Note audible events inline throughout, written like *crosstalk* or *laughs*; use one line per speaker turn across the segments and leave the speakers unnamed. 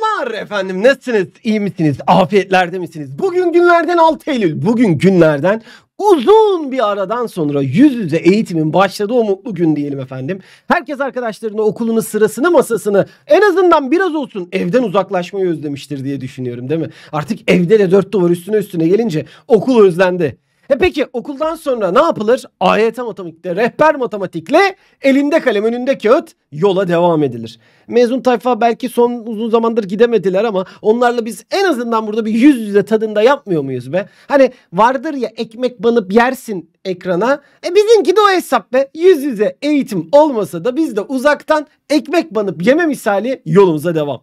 Selamlar efendim nasılsınız iyi misiniz afiyetlerde misiniz bugün günlerden 6 Eylül bugün günlerden uzun bir aradan sonra yüz yüze eğitimin başladığı o mutlu gün diyelim efendim. Herkes arkadaşlarını, okulunu sırasını masasını en azından biraz olsun evden uzaklaşmayı özlemiştir diye düşünüyorum değil mi? Artık evde de dört duvar üstüne üstüne gelince okul özlendi. E peki okuldan sonra ne yapılır? AYT matematikte, rehber matematikle elinde kalem önünde kağıt yola devam edilir. Mezun tayfa belki son uzun zamandır gidemediler ama onlarla biz en azından burada bir yüz yüze tadında yapmıyor muyuz be? Hani vardır ya ekmek banıp yersin ekrana. E bizimki de o hesap be. Yüz yüze eğitim olmasa da biz de uzaktan ekmek banıp yeme misali yolumuza devam.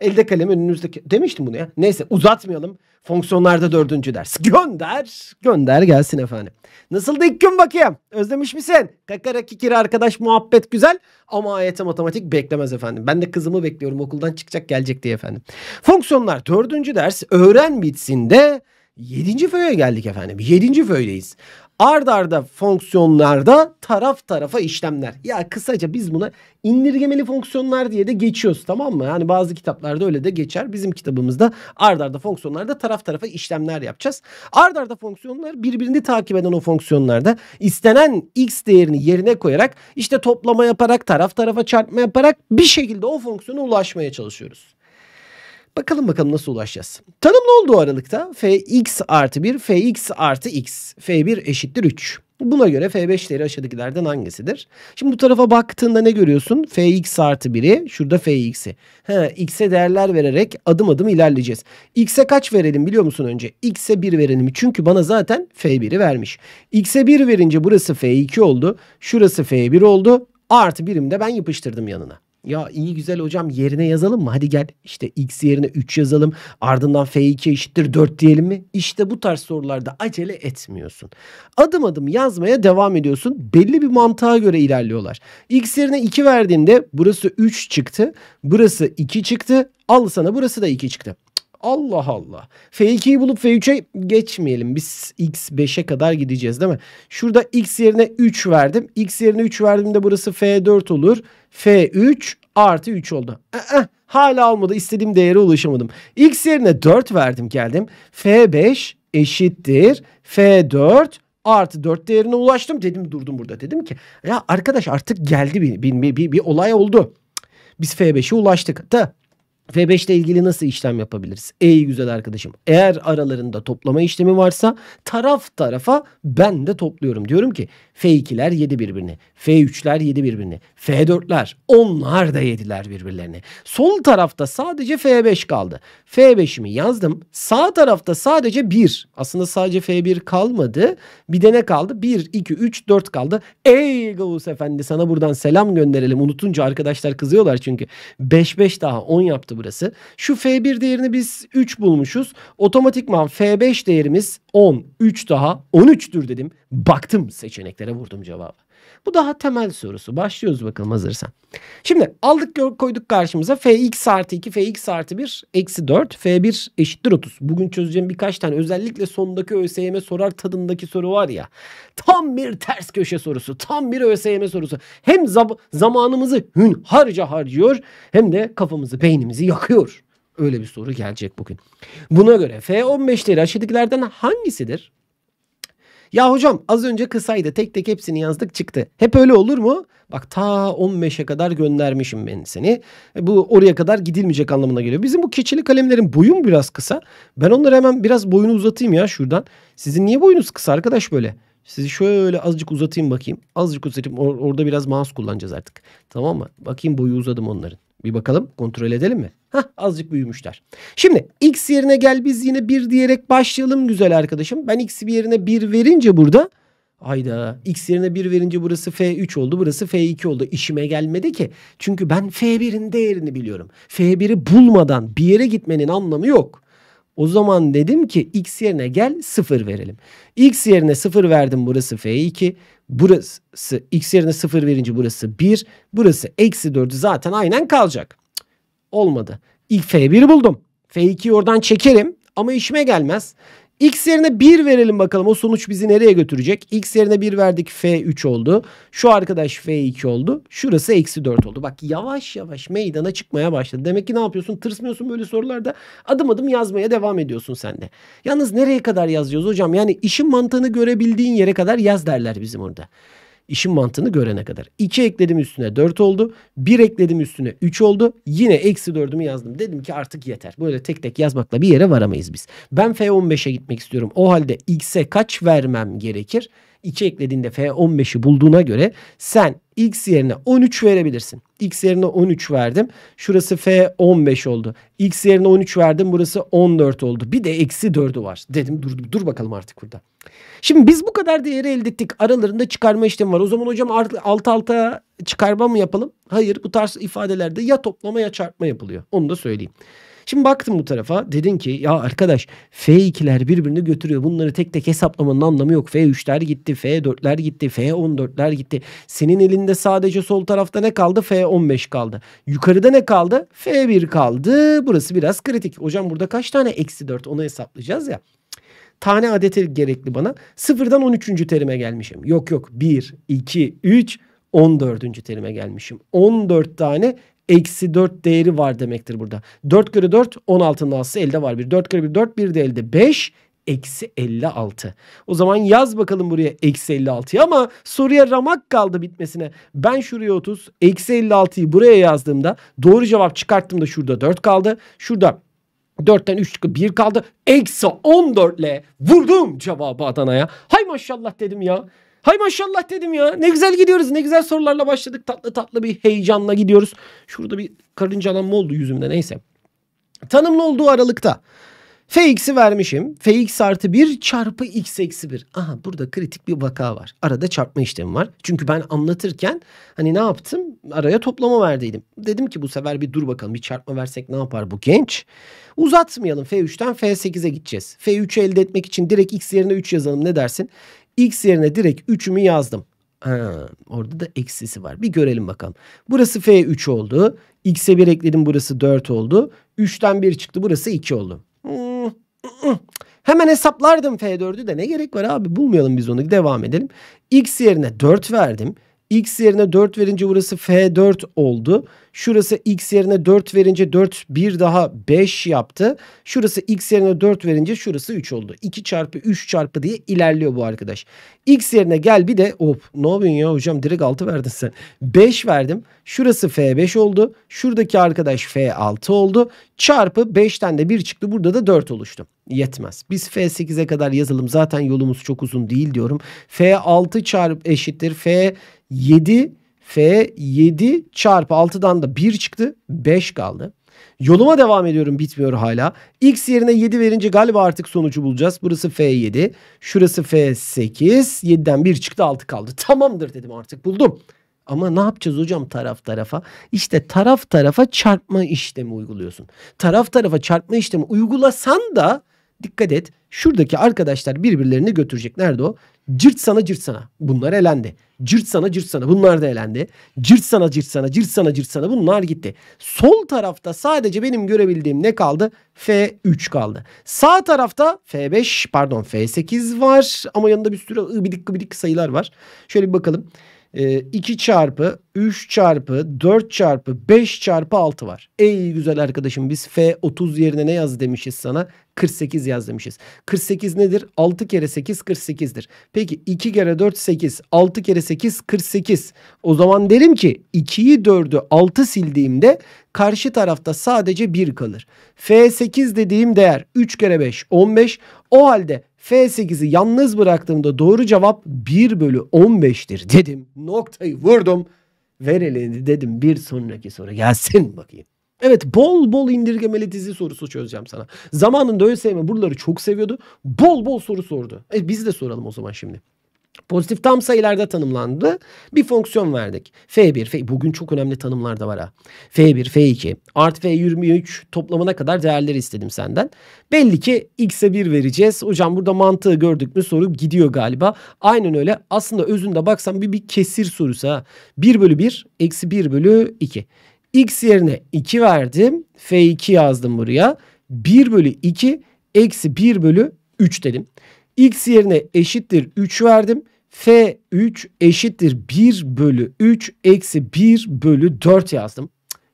Elde kalem önünüzdeki demiştim bunu ya. Neyse uzatmayalım. Fonksiyonlarda dördüncü ders. *laughs* Gönder. Gönder gelsin efendim. Nasıl ilk gün bakayım. Özlemiş misin? Kakara kikiri arkadaş muhabbet güzel. Ama AYT matematik beklemez efendim. Ben de kızımı bekliyorum okuldan çıkacak gelecek diye efendim. Fonksiyonlar dördüncü ders. Öğren bitsin de Yedinci föye geldik efendim. Yedinci föydeyiz ard arda fonksiyonlarda taraf tarafa işlemler. Ya kısaca biz buna indirgemeli fonksiyonlar diye de geçiyoruz tamam mı? Yani bazı kitaplarda öyle de geçer. Bizim kitabımızda ard arda fonksiyonlarda taraf tarafa işlemler yapacağız. Ard arda fonksiyonlar birbirini takip eden o fonksiyonlarda istenen x değerini yerine koyarak işte toplama yaparak taraf tarafa çarpma yaparak bir şekilde o fonksiyona ulaşmaya çalışıyoruz. Bakalım bakalım nasıl ulaşacağız. Tanımlı olduğu aralıkta fx artı 1, fx artı x. f1 eşittir 3. Buna göre f5 değeri aşağıdakilerden hangisidir? Şimdi bu tarafa baktığında ne görüyorsun? fx artı 1'i, şurada fx'i. He, x'e değerler vererek adım adım ilerleyeceğiz. x'e kaç verelim biliyor musun önce? x'e 1 verelim. Çünkü bana zaten f1'i vermiş. x'e 1 verince burası f2 oldu. Şurası f1 oldu. Artı birim de ben yapıştırdım yanına. Ya iyi güzel hocam yerine yazalım mı? Hadi gel işte x yerine 3 yazalım. Ardından f2 eşittir 4 diyelim mi? İşte bu tarz sorularda acele etmiyorsun. Adım adım yazmaya devam ediyorsun. Belli bir mantığa göre ilerliyorlar. x yerine 2 verdiğinde burası 3 çıktı. Burası 2 çıktı. Al sana burası da 2 çıktı. Allah Allah. F2'yi bulup F3'e geçmeyelim. Biz X5'e kadar gideceğiz değil mi? Şurada X yerine 3 verdim. X yerine 3 verdiğimde burası F4 olur. F3 artı 3 oldu. Ee, hala olmadı. İstediğim değere ulaşamadım. X yerine 4 verdim geldim. F5 eşittir. F4 artı 4 değerine ulaştım. Dedim durdum burada. Dedim ki ya arkadaş artık geldi bir, bir, bir, bir olay oldu. Biz F5'e ulaştık. Da F5 ile ilgili nasıl işlem yapabiliriz? Ey güzel arkadaşım eğer aralarında toplama işlemi varsa taraf tarafa ben de topluyorum. Diyorum ki F2'ler yedi birbirini, F3'ler yedi birbirini, F4'ler onlar da yediler birbirlerini. Sol tarafta sadece F5 kaldı. F5'imi yazdım. Sağ tarafta sadece 1. Aslında sadece F1 kalmadı. Bir de ne kaldı? 1, 2, 3, 4 kaldı. Ey Gavus Efendi sana buradan selam gönderelim. Unutunca arkadaşlar kızıyorlar çünkü. 5-5 daha 10 yaptı burası. Şu F1 değerini biz 3 bulmuşuz. Otomatikman F5 değerimiz 10. 3 daha 13'tür dedim. Baktım seçeneklere vurdum cevabı. Bu daha temel sorusu. Başlıyoruz bakalım hazırsan. Şimdi aldık koyduk karşımıza fx artı 2, fx artı 1, eksi 4, f1 eşittir 30. Bugün çözeceğim birkaç tane özellikle sondaki ÖSYM sorar tadındaki soru var ya. Tam bir ters köşe sorusu. Tam bir ÖSYM sorusu. Hem zamanımızı hün harca harcıyor hem de kafamızı beynimizi yakıyor. Öyle bir soru gelecek bugün. Buna göre F15'leri aşağıdakilerden hangisidir? Ya hocam az önce kısaydı tek tek hepsini yazdık çıktı. Hep öyle olur mu? Bak ta 15'e kadar göndermişim ben seni. E, bu oraya kadar gidilmeyecek anlamına geliyor. Bizim bu keçili kalemlerin boyun biraz kısa? Ben onları hemen biraz boyunu uzatayım ya şuradan. Sizin niye boyunuz kısa arkadaş böyle? Sizi şöyle azıcık uzatayım bakayım. Azıcık uzatayım. Or- orada biraz mouse kullanacağız artık. Tamam mı? Bakayım boyu uzadım onların. Bir bakalım kontrol edelim mi? Hah azıcık büyümüşler. Şimdi x yerine gel biz yine 1 diyerek başlayalım güzel arkadaşım. Ben x bir yerine 1 verince burada Hayda x yerine 1 verince burası f3 oldu burası f2 oldu. İşime gelmedi ki. Çünkü ben f1'in değerini biliyorum. f1'i bulmadan bir yere gitmenin anlamı yok. O zaman dedim ki x yerine gel 0 verelim. x yerine 0 verdim burası f2. Burası x yerine 0 verince burası 1. Burası eksi 4 zaten aynen kalacak. Olmadı. İlk F1 buldum. F2'yi oradan çekerim ama işime gelmez. X yerine 1 verelim bakalım o sonuç bizi nereye götürecek? X yerine 1 verdik F3 oldu. Şu arkadaş F2 oldu. Şurası eksi 4 oldu. Bak yavaş yavaş meydana çıkmaya başladı. Demek ki ne yapıyorsun? Tırsmıyorsun böyle sorularda. Adım adım yazmaya devam ediyorsun sen de. Yalnız nereye kadar yazıyoruz hocam? Yani işin mantığını görebildiğin yere kadar yaz derler bizim orada. İşin mantığını görene kadar. 2 ekledim üstüne 4 oldu. 1 ekledim üstüne 3 oldu. Yine eksi 4'ümü yazdım. Dedim ki artık yeter. Böyle tek tek yazmakla bir yere varamayız biz. Ben F15'e gitmek istiyorum. O halde X'e kaç vermem gerekir? 2 eklediğinde F15'i bulduğuna göre sen x yerine 13 verebilirsin. x yerine 13 verdim. Şurası F15 oldu. x yerine 13 verdim. Burası 14 oldu. Bir de eksi 4'ü var. Dedim dur, dur bakalım artık burada. Şimdi biz bu kadar değeri elde ettik. Aralarında çıkarma işlemi var. O zaman hocam alt alta çıkarma mı yapalım? Hayır bu tarz ifadelerde ya toplama ya çarpma yapılıyor. Onu da söyleyeyim. Şimdi baktım bu tarafa. Dedin ki ya arkadaş F2'ler birbirini götürüyor. Bunları tek tek hesaplamanın anlamı yok. F3'ler gitti, F4'ler gitti, F14'ler gitti. Senin elinde sadece sol tarafta ne kaldı? F15 kaldı. Yukarıda ne kaldı? F1 kaldı. Burası biraz kritik. Hocam burada kaç tane eksi 4 onu hesaplayacağız ya tane adet gerekli bana. Sıfırdan 13. terime gelmişim. Yok yok 1, 2, 3, 14. terime gelmişim. 14 tane eksi 4 değeri var demektir burada. 4 kere 4 16'nın altısı elde var. Bir 4 kere 1 4 bir de elde 5 eksi 56. O zaman yaz bakalım buraya eksi 56'yı ama soruya ramak kaldı bitmesine. Ben şuraya 30 eksi 56'yı buraya yazdığımda doğru cevap çıkarttım da şurada 4 kaldı. Şurada 4'ten 3 çıkıp 1 kaldı. Eksi 14 ile vurdum cevabı Adana'ya. Hay maşallah dedim ya. Hay maşallah dedim ya. Ne güzel gidiyoruz. Ne güzel sorularla başladık. Tatlı tatlı bir heyecanla gidiyoruz. Şurada bir karıncalanma oldu yüzümde neyse. Tanımlı olduğu aralıkta. Fx'i vermişim. Fx artı 1 çarpı x eksi 1. Aha burada kritik bir vaka var. Arada çarpma işlemi var. Çünkü ben anlatırken hani ne yaptım? Araya toplama verdiydim. Dedim ki bu sefer bir dur bakalım bir çarpma versek ne yapar bu genç? Uzatmayalım F3'ten F8'e gideceğiz. F3'ü elde etmek için direkt x yerine 3 yazalım ne dersin? X yerine direkt 3'ümü yazdım. Ha, orada da eksisi var. Bir görelim bakalım. Burası F3 oldu. X'e 1 ekledim burası 4 oldu. 3'ten 1 çıktı burası 2 oldu. Hmm. Hemen hesaplardım F4'ü de ne gerek var abi bulmayalım biz onu devam edelim. X yerine 4 verdim x yerine 4 verince burası f4 oldu. Şurası x yerine 4 verince 4 bir daha 5 yaptı. Şurası x yerine 4 verince şurası 3 oldu. 2 çarpı 3 çarpı diye ilerliyor bu arkadaş. x yerine gel bir de hop ne yapıyorsun ya hocam direkt 6 verdin sen. 5 verdim. Şurası f5 oldu. Şuradaki arkadaş f6 oldu. Çarpı 5'ten de 1 çıktı. Burada da 4 oluştu yetmez. Biz F8'e kadar yazalım. Zaten yolumuz çok uzun değil diyorum. F6 çarp eşittir F7 F7 çarpı 6'dan da 1 çıktı. 5 kaldı. Yoluma devam ediyorum bitmiyor hala. X yerine 7 verince galiba artık sonucu bulacağız. Burası F7. Şurası F8. 7'den 1 çıktı 6 kaldı. Tamamdır dedim artık buldum. Ama ne yapacağız hocam taraf tarafa? İşte taraf tarafa çarpma işlemi uyguluyorsun. Taraf tarafa çarpma işlemi uygulasan da Dikkat et. Şuradaki arkadaşlar birbirlerini götürecek. Nerede o? Cırt sana cırt sana. Bunlar elendi. Cırt sana cırt sana. Bunlar da elendi. Cırt sana cırt sana. Cırt sana cırt sana. Bunlar gitti. Sol tarafta sadece benim görebildiğim ne kaldı? F3 kaldı. Sağ tarafta F5 pardon F8 var. Ama yanında bir sürü ıbidik ıbidik sayılar var. Şöyle bir bakalım. 2 ee, çarpı 3 çarpı 4 çarpı 5 çarpı 6 var. Ey güzel arkadaşım biz F 30 yerine ne yaz demişiz sana? 48 yaz demişiz. 48 nedir? 6 kere 8 48'dir. Peki 2 kere 4 8 6 kere 8 48. O zaman derim ki 2'yi 4'ü 6 sildiğimde karşı tarafta sadece 1 kalır. F8 dediğim değer 3 kere 5 15. O halde F8'i yalnız bıraktığımda doğru cevap 1 bölü 15'tir dedim. Noktayı vurdum. Ver elini dedim bir sonraki soru gelsin bakayım. Evet bol bol indirgemeli dizi sorusu çözeceğim sana. Zamanında ÖSYM buraları çok seviyordu. Bol bol soru sordu. E biz de soralım o zaman şimdi. Pozitif tam sayılarda tanımlandı. Bir fonksiyon verdik. F1, F bugün çok önemli tanımlar da var ha. F1, F2, art F23 toplamına kadar değerleri istedim senden. Belli ki X'e 1 vereceğiz. Hocam burada mantığı gördük mü soru gidiyor galiba. Aynen öyle. Aslında özünde baksan bir, bir kesir sorusu ha. 1 bölü 1, eksi 1 bölü 2. X yerine 2 verdim. F2 yazdım buraya. 1 bölü 2, eksi 1 bölü 3 dedim. X yerine eşittir 3 verdim. F3 eşittir 1 bölü 3 eksi 1 bölü 4 yazdım.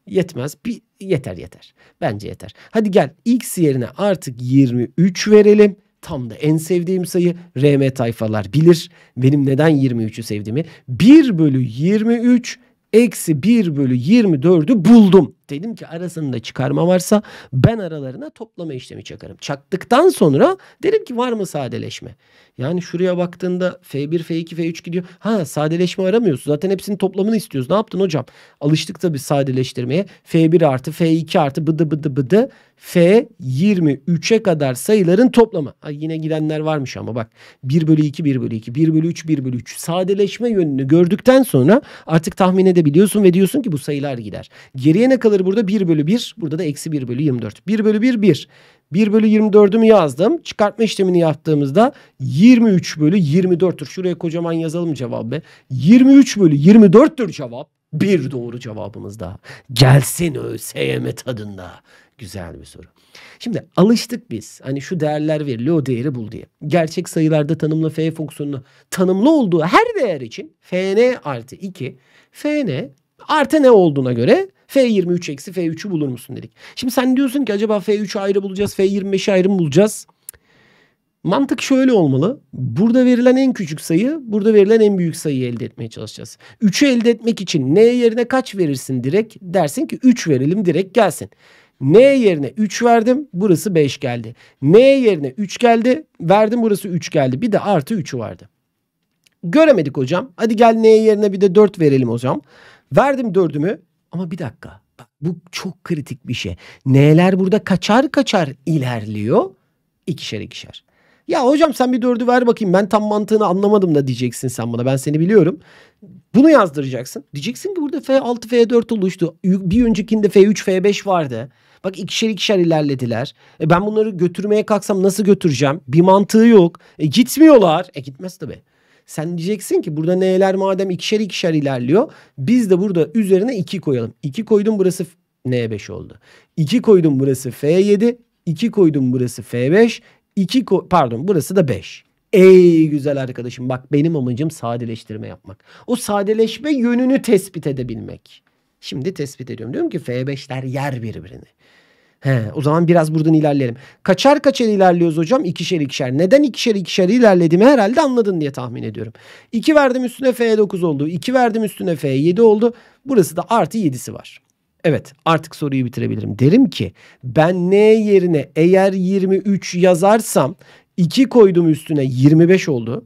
Yetmez. Bir, yeter yeter. Bence yeter. Hadi gel x yerine artık 23 verelim. Tam da en sevdiğim sayı. RM tayfalar bilir. Benim neden 23'ü sevdiğimi. 1 bölü 23 eksi 1 bölü 24'ü buldum dedim ki arasında çıkarma varsa ben aralarına toplama işlemi çakarım. Çaktıktan sonra dedim ki var mı sadeleşme? Yani şuraya baktığında F1, F2, F3 gidiyor. Ha sadeleşme aramıyorsun. Zaten hepsinin toplamını istiyoruz. Ne yaptın hocam? Alıştık tabii sadeleştirmeye. F1 artı F2 artı bıdı bıdı bıdı. F23'e kadar sayıların toplamı. Ay yine gidenler varmış ama bak. 1 bölü 2, 1 bölü 2, 1 bölü 3, 1 bölü 3. Sadeleşme yönünü gördükten sonra artık tahmin edebiliyorsun ve diyorsun ki bu sayılar gider. Geriye ne kadar? kalır burada 1 bölü 1. Burada da eksi 1 bölü 24. 1 bölü 1 1. 1 bölü 24'ümü yazdım. Çıkartma işlemini yaptığımızda 23 bölü 24'tür. Şuraya kocaman yazalım cevabı be. 23 bölü 24'tür cevap. Bir doğru cevabımız daha. Gelsin ÖSYM tadında. Güzel bir soru. Şimdi alıştık biz. Hani şu değerler veriliyor o değeri bul diye. Gerçek sayılarda tanımlı f fonksiyonunu tanımlı olduğu her değer için fn artı 2 fn Artı ne olduğuna göre F23 eksi F3'ü bulur musun dedik. Şimdi sen diyorsun ki acaba F3'ü ayrı bulacağız, F25'i ayrı mı bulacağız? Mantık şöyle olmalı. Burada verilen en küçük sayı, burada verilen en büyük sayıyı elde etmeye çalışacağız. 3'ü elde etmek için n yerine kaç verirsin direkt? Dersin ki 3 verelim direkt gelsin. N yerine 3 verdim, burası 5 geldi. N yerine 3 geldi, verdim burası 3 geldi. Bir de artı 3'ü vardı. Göremedik hocam. Hadi gel neye yerine bir de 4 verelim hocam. Verdim 4'ümü ama bir dakika. Bak bu çok kritik bir şey. Neler burada kaçar kaçar ilerliyor. İkişer ikişer. Ya hocam sen bir dördü ver bakayım ben tam mantığını anlamadım da diyeceksin sen bana ben seni biliyorum. Bunu yazdıracaksın. Diyeceksin ki burada F6 F4 oluştu. Bir öncekinde F3 F5 vardı. Bak ikişer ikişer ilerlediler. E ben bunları götürmeye kalksam nasıl götüreceğim? Bir mantığı yok. E gitmiyorlar. E gitmez tabii. Sen diyeceksin ki burada N'ler madem ikişer ikişer ilerliyor. Biz de burada üzerine 2 koyalım. 2 koydum burası N5 oldu. 2 koydum burası F7. 2 koydum burası F5. 2 pardon burası da 5. Ey güzel arkadaşım bak benim amacım sadeleştirme yapmak. O sadeleşme yönünü tespit edebilmek. Şimdi tespit ediyorum. Diyorum ki F5'ler yer birbirini. He, o zaman biraz buradan ilerleyelim. Kaçar kaçar ilerliyoruz hocam? İkişer ikişer. Neden ikişer ikişer ilerlediğimi herhalde anladın diye tahmin ediyorum. 2 verdim üstüne F 9 oldu. 2 verdim üstüne F 7 oldu. Burası da artı 7'si var. Evet artık soruyu bitirebilirim. Derim ki ben N yerine eğer 23 yazarsam 2 koydum üstüne 25 oldu.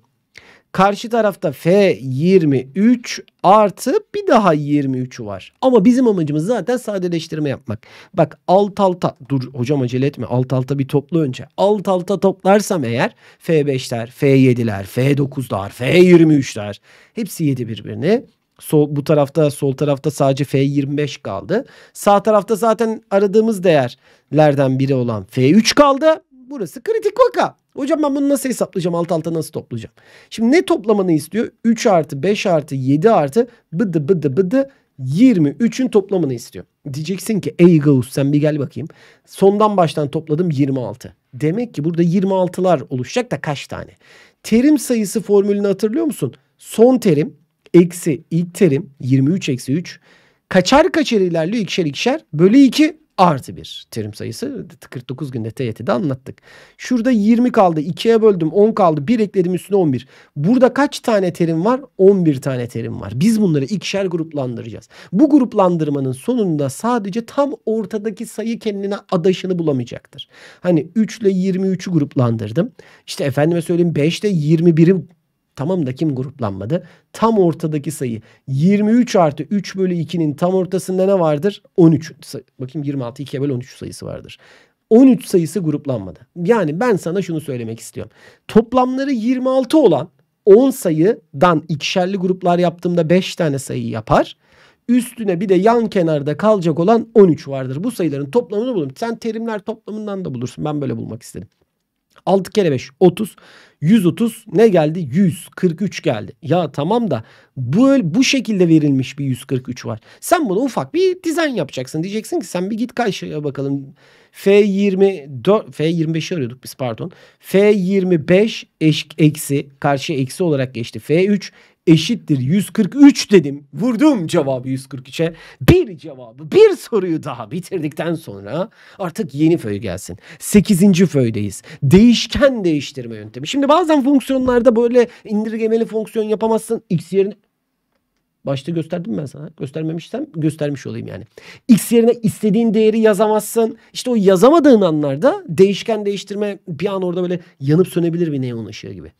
Karşı tarafta F 23 artı bir daha 23'ü var. Ama bizim amacımız zaten sadeleştirme yapmak. Bak alt alta dur hocam acele etme alt alta bir toplu önce. Alt alta toplarsam eğer F5'ler, F7'ler, F9'lar, F23'ler hepsi 7 birbirine. Sol, bu tarafta sol tarafta sadece F25 kaldı. Sağ tarafta zaten aradığımız değerlerden biri olan F3 kaldı. Burası kritik vaka. Hocam ben bunu nasıl hesaplayacağım? Alt alta nasıl toplayacağım? Şimdi ne toplamanı istiyor? 3 artı 5 artı 7 artı bıdı bıdı bıdı 23'ün toplamını istiyor. Diyeceksin ki ey Gauss sen bir gel bakayım. Sondan baştan topladım 26. Demek ki burada 26'lar oluşacak da kaç tane? Terim sayısı formülünü hatırlıyor musun? Son terim eksi ilk terim 23 eksi 3. Kaçar kaçar ilerliyor ikişer ikişer. Bölü 2 artı bir terim sayısı. 49 günde TYT'de anlattık. Şurada 20 kaldı. 2'ye böldüm 10 kaldı. 1 ekledim üstüne 11. Burada kaç tane terim var? 11 tane terim var. Biz bunları ikişer gruplandıracağız. Bu gruplandırmanın sonunda sadece tam ortadaki sayı kendine adaşını bulamayacaktır. Hani 3 ile 23'ü gruplandırdım. İşte efendime söyleyeyim 5 ile 21'i Tamam da kim gruplanmadı? Tam ortadaki sayı 23 artı 3 bölü 2'nin tam ortasında ne vardır? 13. Bakayım 26 2'ye böl 13 sayısı vardır. 13 sayısı gruplanmadı. Yani ben sana şunu söylemek istiyorum. Toplamları 26 olan 10 sayıdan ikişerli gruplar yaptığımda 5 tane sayı yapar. Üstüne bir de yan kenarda kalacak olan 13 vardır. Bu sayıların toplamını bulun. Sen terimler toplamından da bulursun. Ben böyle bulmak istedim. 6 kere 5 30. 130 ne geldi? 143 geldi. Ya tamam da bu bu şekilde verilmiş bir 143 var. Sen bunu ufak bir dizayn yapacaksın. Diyeceksin ki sen bir git karşıya bakalım. F24 F25'i arıyorduk biz pardon. F25 eş, eksi karşıya eksi olarak geçti. F3 eşittir 143 dedim. Vurdum cevabı 143'e. Bir cevabı, bir soruyu daha bitirdikten sonra artık yeni föy gelsin. 8. föydeyiz. Değişken değiştirme yöntemi. Şimdi bazen fonksiyonlarda böyle indirgemeli fonksiyon yapamazsın. X yerine Başta gösterdim ben sana. Göstermemişsem göstermiş olayım yani. X yerine istediğin değeri yazamazsın. İşte o yazamadığın anlarda değişken değiştirme bir an orada böyle yanıp sönebilir bir neon ışığı gibi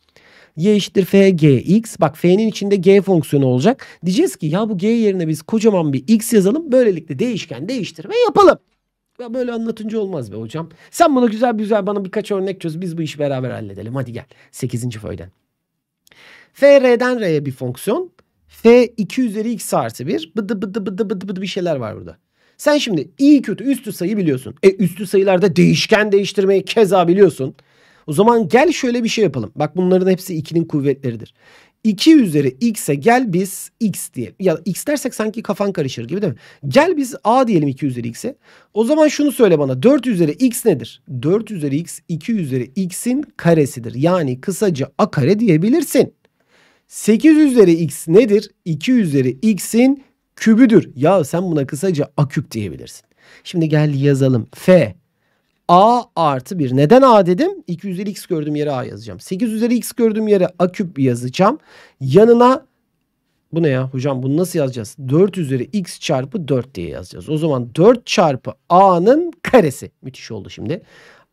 y eşittir f g x. Bak f'nin içinde g fonksiyonu olacak. Diyeceğiz ki ya bu g yerine biz kocaman bir x yazalım. Böylelikle değişken değiştirme yapalım. Ya böyle anlatınca olmaz be hocam. Sen bana güzel güzel bana birkaç örnek çöz. Biz bu işi beraber halledelim. Hadi gel. 8. foyden f r'den r'ye bir fonksiyon. f 2 üzeri x artı 1. Bıdı bıdı bıdı bıdı bıdı bir şeyler var burada. Sen şimdi iyi kötü üstü sayı biliyorsun. E üstü sayılarda değişken değiştirmeyi keza biliyorsun. O zaman gel şöyle bir şey yapalım. Bak bunların hepsi 2'nin kuvvetleridir. 2 üzeri x'e gel biz x diye. Ya x dersek sanki kafan karışır gibi değil mi? Gel biz a diyelim 2 üzeri x'e. O zaman şunu söyle bana 4 üzeri x nedir? 4 üzeri x 2 üzeri x'in karesidir. Yani kısaca a kare diyebilirsin. 8 üzeri x nedir? 2 üzeri x'in kübüdür. Ya sen buna kısaca a küp diyebilirsin. Şimdi gel yazalım. f A artı 1. Neden A dedim? 2 üzeri x gördüğüm yere A yazacağım. 8 üzeri x gördüğüm yere A küp yazacağım. Yanına bu ne ya hocam bunu nasıl yazacağız? 4 üzeri x çarpı 4 diye yazacağız. O zaman 4 çarpı a'nın karesi. Müthiş oldu şimdi.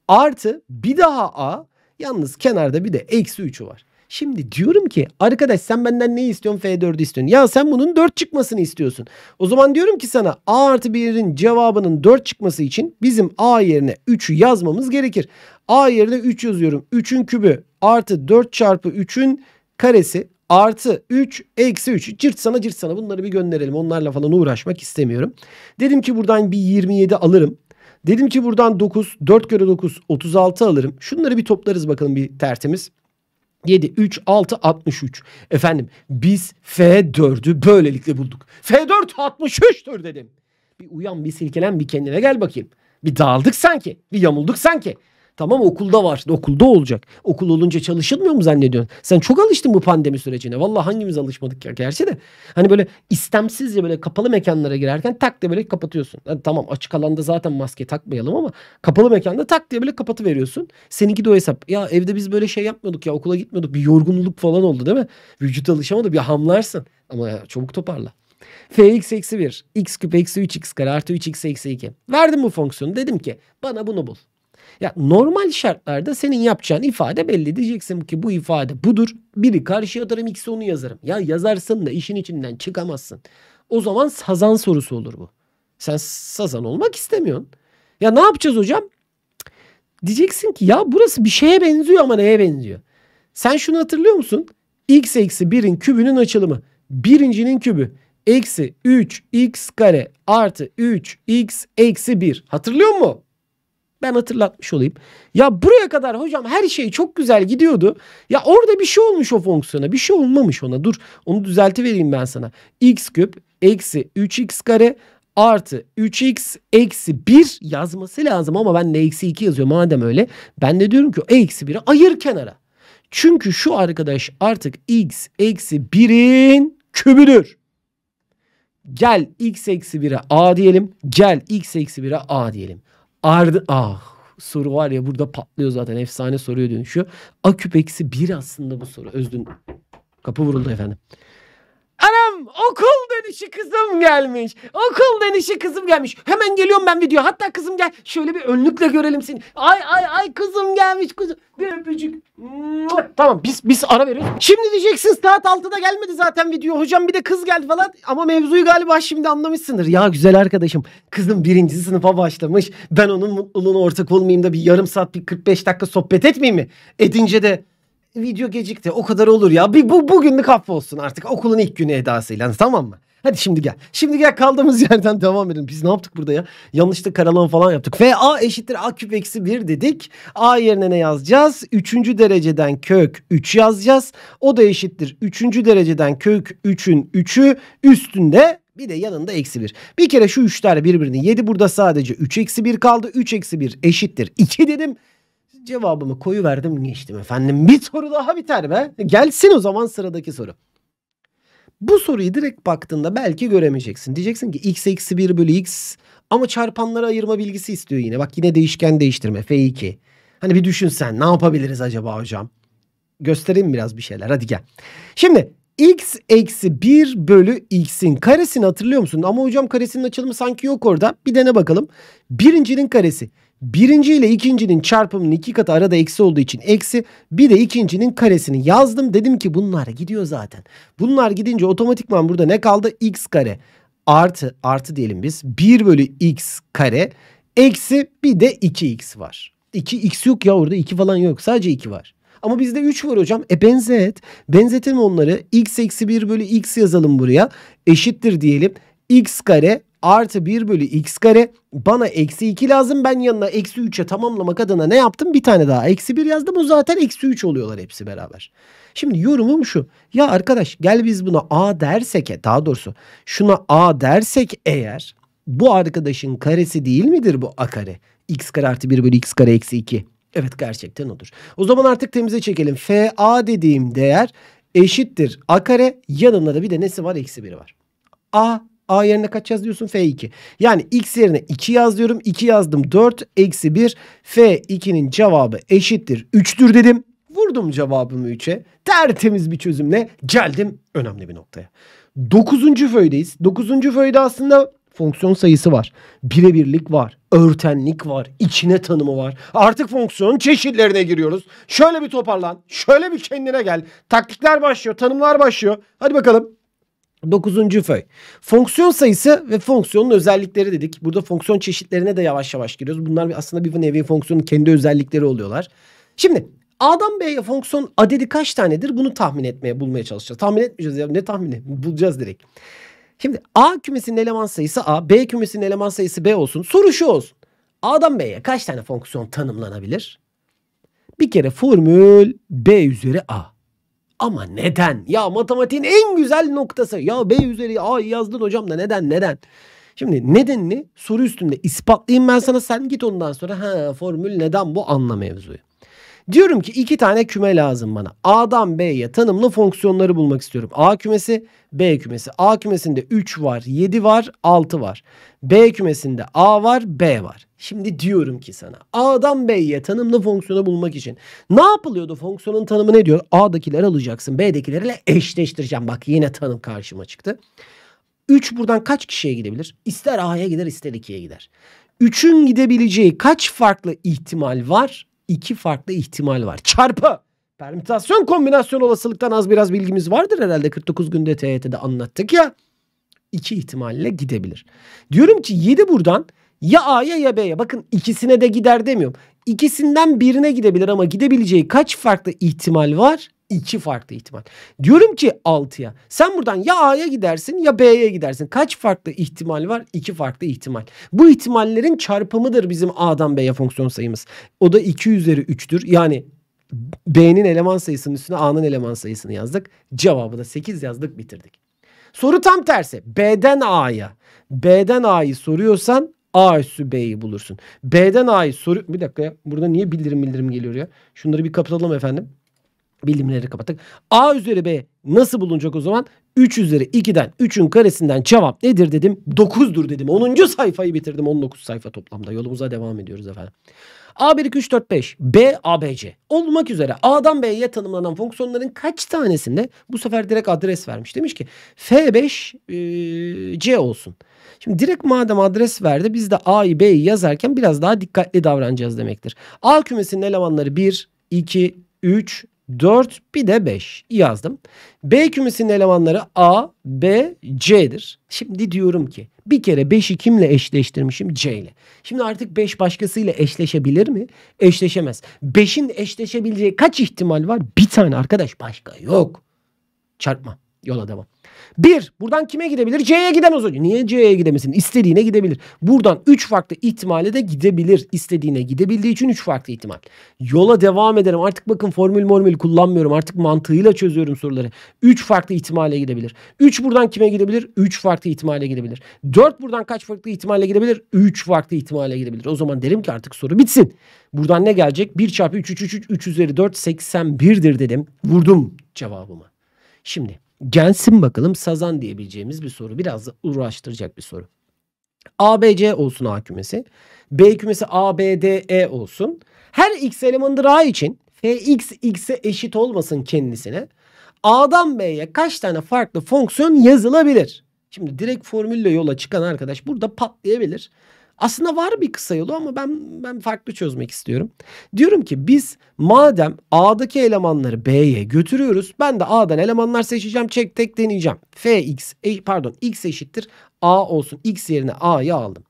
Artı bir daha a yalnız kenarda bir de eksi 3'ü var. Şimdi diyorum ki arkadaş sen benden ne istiyorsun? F4'ü istiyorsun. Ya sen bunun 4 çıkmasını istiyorsun. O zaman diyorum ki sana A artı 1'in cevabının 4 çıkması için bizim A yerine 3'ü yazmamız gerekir. A yerine 3 yazıyorum. 3'ün kübü artı 4 çarpı 3'ün karesi artı 3 eksi 3 cırt sana cırt sana bunları bir gönderelim onlarla falan uğraşmak istemiyorum. Dedim ki buradan bir 27 alırım. Dedim ki buradan 9 4 kere 9 36 alırım. Şunları bir toplarız bakalım bir tertemiz. 7, 3, 6, 63. Efendim biz F4'ü böylelikle bulduk. F4 63'tür dedim. Bir uyan bir silkelen bir kendine gel bakayım. Bir dağıldık sanki. Bir yamulduk sanki. Tamam okulda var. Okulda olacak. Okul olunca çalışılmıyor mu zannediyorsun? Sen çok alıştın bu pandemi sürecine. Valla hangimiz alışmadık ya gerçi de. Hani böyle istemsizce böyle kapalı mekanlara girerken tak diye böyle kapatıyorsun. Yani tamam açık alanda zaten maske takmayalım ama kapalı mekanda tak diye böyle veriyorsun. Seninki de o hesap. Ya evde biz böyle şey yapmıyorduk ya okula gitmiyorduk. Bir yorgunluk falan oldu değil mi? Vücut alışamadı bir hamlarsın. Ama ya, çabuk toparla. Fx eksi 1, x küp eksi 3x kare artı 3x eksi 2. Verdim bu fonksiyonu. Dedim ki bana bunu bul. Ya normal şartlarda senin yapacağın ifade belli. Diyeceksin ki bu ifade budur. Biri karşıya atarım ikisi onu yazarım. Ya yazarsın da işin içinden çıkamazsın. O zaman sazan sorusu olur bu. Sen sazan olmak istemiyorsun. Ya ne yapacağız hocam? Diyeceksin ki ya burası bir şeye benziyor ama neye benziyor? Sen şunu hatırlıyor musun? x eksi 1'in kübünün açılımı. Birincinin kübü. Eksi 3x kare artı 3x eksi 1. Hatırlıyor musun? Ben hatırlatmış olayım. Ya buraya kadar hocam her şey çok güzel gidiyordu. Ya orada bir şey olmuş o fonksiyona. Bir şey olmamış ona. Dur onu düzelti vereyim ben sana. x küp eksi 3x kare artı 3x eksi 1 yazması lazım ama ben de eksi 2 yazıyorum. madem öyle. Ben de diyorum ki eksi 1'i ayır kenara. Çünkü şu arkadaş artık x eksi 1'in kübüdür. Gel x eksi 1'e a diyelim. Gel x eksi 1'e a diyelim. Ardı ah soru var ya burada patlıyor zaten efsane soruya dönüşüyor. Aküp eksi bir aslında bu soru. Özdün kapı vuruldu efendim. Anam okul dönüşü kızım gelmiş. Okul dönüşü kızım gelmiş. Hemen geliyorum ben video. Hatta kızım gel. Şöyle bir önlükle görelim seni. Ay ay ay kızım gelmiş kızım. Bir öpücük. Tamam biz biz ara veriyoruz. Şimdi diyeceksin saat 6'da gelmedi zaten video. Hocam bir de kız geldi falan. Ama mevzuyu galiba şimdi anlamışsındır. Ya güzel arkadaşım kızım birinci sınıfa başlamış. Ben onun mutluluğuna ortak olmayayım da bir yarım saat bir 45 dakika sohbet etmeyeyim mi? Edince de video gecikti. O kadar olur ya. Bir bu bugünlük affolsun artık okulun ilk günü edasıyla tamam mı? Hadi şimdi gel. Şimdi gel kaldığımız *laughs* yerden devam edelim. Biz ne yaptık burada ya? Yanlışlıkla karalan falan yaptık. Ve a eşittir A küp eksi 1 dedik. A yerine ne yazacağız? Üçüncü dereceden kök 3 yazacağız. O da eşittir. Üçüncü dereceden kök 3'ün 3'ü üstünde bir de yanında eksi 1. Bir kere şu 3'ler birbirini yedi. Burada sadece 3 eksi 1 kaldı. 3 eksi 1 eşittir 2 dedim cevabımı koyu verdim geçtim efendim. Bir soru daha biter be. Gelsin o zaman sıradaki soru. Bu soruyu direkt baktığında belki göremeyeceksin. Diyeceksin ki x eksi 1 bölü x ama çarpanlara ayırma bilgisi istiyor yine. Bak yine değişken değiştirme F2. Hani bir düşünsen ne yapabiliriz acaba hocam? Göstereyim biraz bir şeyler hadi gel. Şimdi x eksi 1 bölü x'in karesini hatırlıyor musun? Ama hocam karesinin açılımı sanki yok orada. Bir dene bakalım. Birincinin karesi. Birinci ile ikincinin çarpımının iki katı arada eksi olduğu için eksi. Bir de ikincinin karesini yazdım. Dedim ki bunlar gidiyor zaten. Bunlar gidince otomatikman burada ne kaldı? X kare artı artı diyelim biz 1 bölü x kare eksi bir de 2x var. 2x yok ya orada 2 falan yok sadece 2 var. Ama bizde 3 var hocam. E benzet. Benzetelim onları. x eksi 1 bölü x yazalım buraya. Eşittir diyelim. x kare artı 1 bölü x kare bana eksi 2 lazım. Ben yanına eksi 3'e tamamlamak adına ne yaptım? Bir tane daha eksi 1 yazdım. O zaten eksi 3 oluyorlar hepsi beraber. Şimdi yorumum şu. Ya arkadaş gel biz buna a dersek e, daha doğrusu şuna a dersek eğer bu arkadaşın karesi değil midir bu a kare? x kare artı 1 bölü x kare eksi 2. Evet gerçekten odur. O zaman artık temize çekelim. f a dediğim değer eşittir a kare yanında da bir de nesi var eksi 1 var. A A yerine kaç yaz diyorsun? F2. Yani x yerine 2 yaz diyorum. 2 yazdım 4 eksi 1. F2'nin cevabı eşittir 3'tür dedim. Vurdum cevabımı 3'e. Tertemiz bir çözümle geldim önemli bir noktaya. 9. föydeyiz. 9. föyde aslında fonksiyon sayısı var. Birebirlik var. Örtenlik var. İçine tanımı var. Artık fonksiyon çeşitlerine giriyoruz. Şöyle bir toparlan. Şöyle bir kendine gel. Taktikler başlıyor. Tanımlar başlıyor. Hadi bakalım. Dokuzuncu fay. Fonksiyon sayısı ve fonksiyonun özellikleri dedik. Burada fonksiyon çeşitlerine de yavaş yavaş giriyoruz. Bunlar aslında bir nevi fonksiyonun kendi özellikleri oluyorlar. Şimdi A'dan B'ye fonksiyon adedi kaç tanedir? Bunu tahmin etmeye, bulmaya çalışacağız. Tahmin etmeyeceğiz ya. Ne tahmini? *laughs* Bulacağız direkt. Şimdi A kümesinin eleman sayısı A, B kümesinin eleman sayısı B olsun. Soru şu olsun. A'dan B'ye kaç tane fonksiyon tanımlanabilir? Bir kere formül B üzeri A. Ama neden? Ya matematiğin en güzel noktası. Ya B üzeri A yazdın hocam da neden neden? Şimdi nedenini soru üstünde ispatlayayım ben sana sen git ondan sonra ha formül neden bu anla mevzuyu. Diyorum ki iki tane küme lazım bana. A'dan B'ye tanımlı fonksiyonları bulmak istiyorum. A kümesi, B kümesi. A kümesinde 3 var, 7 var, 6 var. B kümesinde A var, B var. Şimdi diyorum ki sana A'dan B'ye tanımlı fonksiyonu bulmak için ne yapılıyordu? Fonksiyonun tanımı ne diyor? A'dakileri alacaksın, B'dekileriyle eşleştireceğim. Bak yine tanım karşıma çıktı. 3 buradan kaç kişiye gidebilir? İster A'ya gider ister 2'ye gider. 3'ün gidebileceği kaç farklı ihtimal var? iki farklı ihtimal var. Çarpı permütasyon kombinasyon olasılıktan az biraz bilgimiz vardır herhalde 49 günde TYT'de anlattık ya. İki ihtimalle gidebilir. Diyorum ki 7 buradan ya A'ya ya B'ye. Bakın ikisine de gider demiyorum. İkisinden birine gidebilir ama gidebileceği kaç farklı ihtimal var? İki farklı ihtimal. Diyorum ki 6'ya. Sen buradan ya A'ya gidersin ya B'ye gidersin. Kaç farklı ihtimal var? İki farklı ihtimal. Bu ihtimallerin çarpımıdır bizim A'dan B'ye fonksiyon sayımız. O da 2 üzeri 3'tür. Yani B'nin eleman sayısının üstüne A'nın eleman sayısını yazdık. Cevabı da 8 yazdık bitirdik. Soru tam tersi. B'den A'ya. B'den A'yı soruyorsan A üssü B'yi bulursun. B'den A'yı soru... Bir dakika ya. Burada niye bildirim bildirim geliyor ya? Şunları bir kapatalım efendim bilimleri kapattık. A üzeri B nasıl bulunacak o zaman? 3 üzeri 2'den 3'ün karesinden cevap nedir dedim. 9'dur dedim. 10. sayfayı bitirdim. 19 sayfa toplamda. Yolumuza devam ediyoruz efendim. A1, 2, 3, 4, 5. B, A, B, C. Olmak üzere A'dan B'ye tanımlanan fonksiyonların kaç tanesinde bu sefer direkt adres vermiş. Demiş ki F5 e, C olsun. Şimdi direkt madem adres verdi biz de A'yı B'yi yazarken biraz daha dikkatli davranacağız demektir. A kümesinin elemanları 1, 2, 3, 4 bir de 5 yazdım. B kümesinin elemanları A, B, C'dir. Şimdi diyorum ki bir kere 5'i kimle eşleştirmişim? C ile. Şimdi artık 5 başkasıyla eşleşebilir mi? Eşleşemez. 5'in eşleşebileceği kaç ihtimal var? Bir tane arkadaş başka yok. Çarpma. Yola devam. Bir, buradan kime gidebilir? C'ye gidemez hocam. Niye C'ye gidemesin? İstediğine gidebilir. Buradan üç farklı ihtimale de gidebilir. İstediğine gidebildiği için üç farklı ihtimal. Yola devam ederim. Artık bakın formül mormül kullanmıyorum. Artık mantığıyla çözüyorum soruları. Üç farklı ihtimale gidebilir. Üç buradan kime gidebilir? Üç farklı ihtimale gidebilir. Dört buradan kaç farklı ihtimale gidebilir? Üç farklı ihtimale gidebilir. O zaman derim ki artık soru bitsin. Buradan ne gelecek? 1 çarpı 3, 3, 3, 3 üzeri 4, 81'dir dedim. Vurdum cevabımı. Şimdi Gelsin bakalım sazan diyebileceğimiz bir soru. Biraz da uğraştıracak bir soru. ABC olsun A kümesi. B kümesi ABDE olsun. Her x elemanıdır A için fx x'e eşit olmasın kendisine. A'dan B'ye kaç tane farklı fonksiyon yazılabilir? Şimdi direkt formülle yola çıkan arkadaş burada patlayabilir. Aslında var bir kısa yolu ama ben ben farklı çözmek istiyorum. Diyorum ki biz madem A'daki elemanları B'ye götürüyoruz. Ben de A'dan elemanlar seçeceğim. Çek tek deneyeceğim. Fx e, pardon x eşittir A olsun. X yerine A'yı aldım.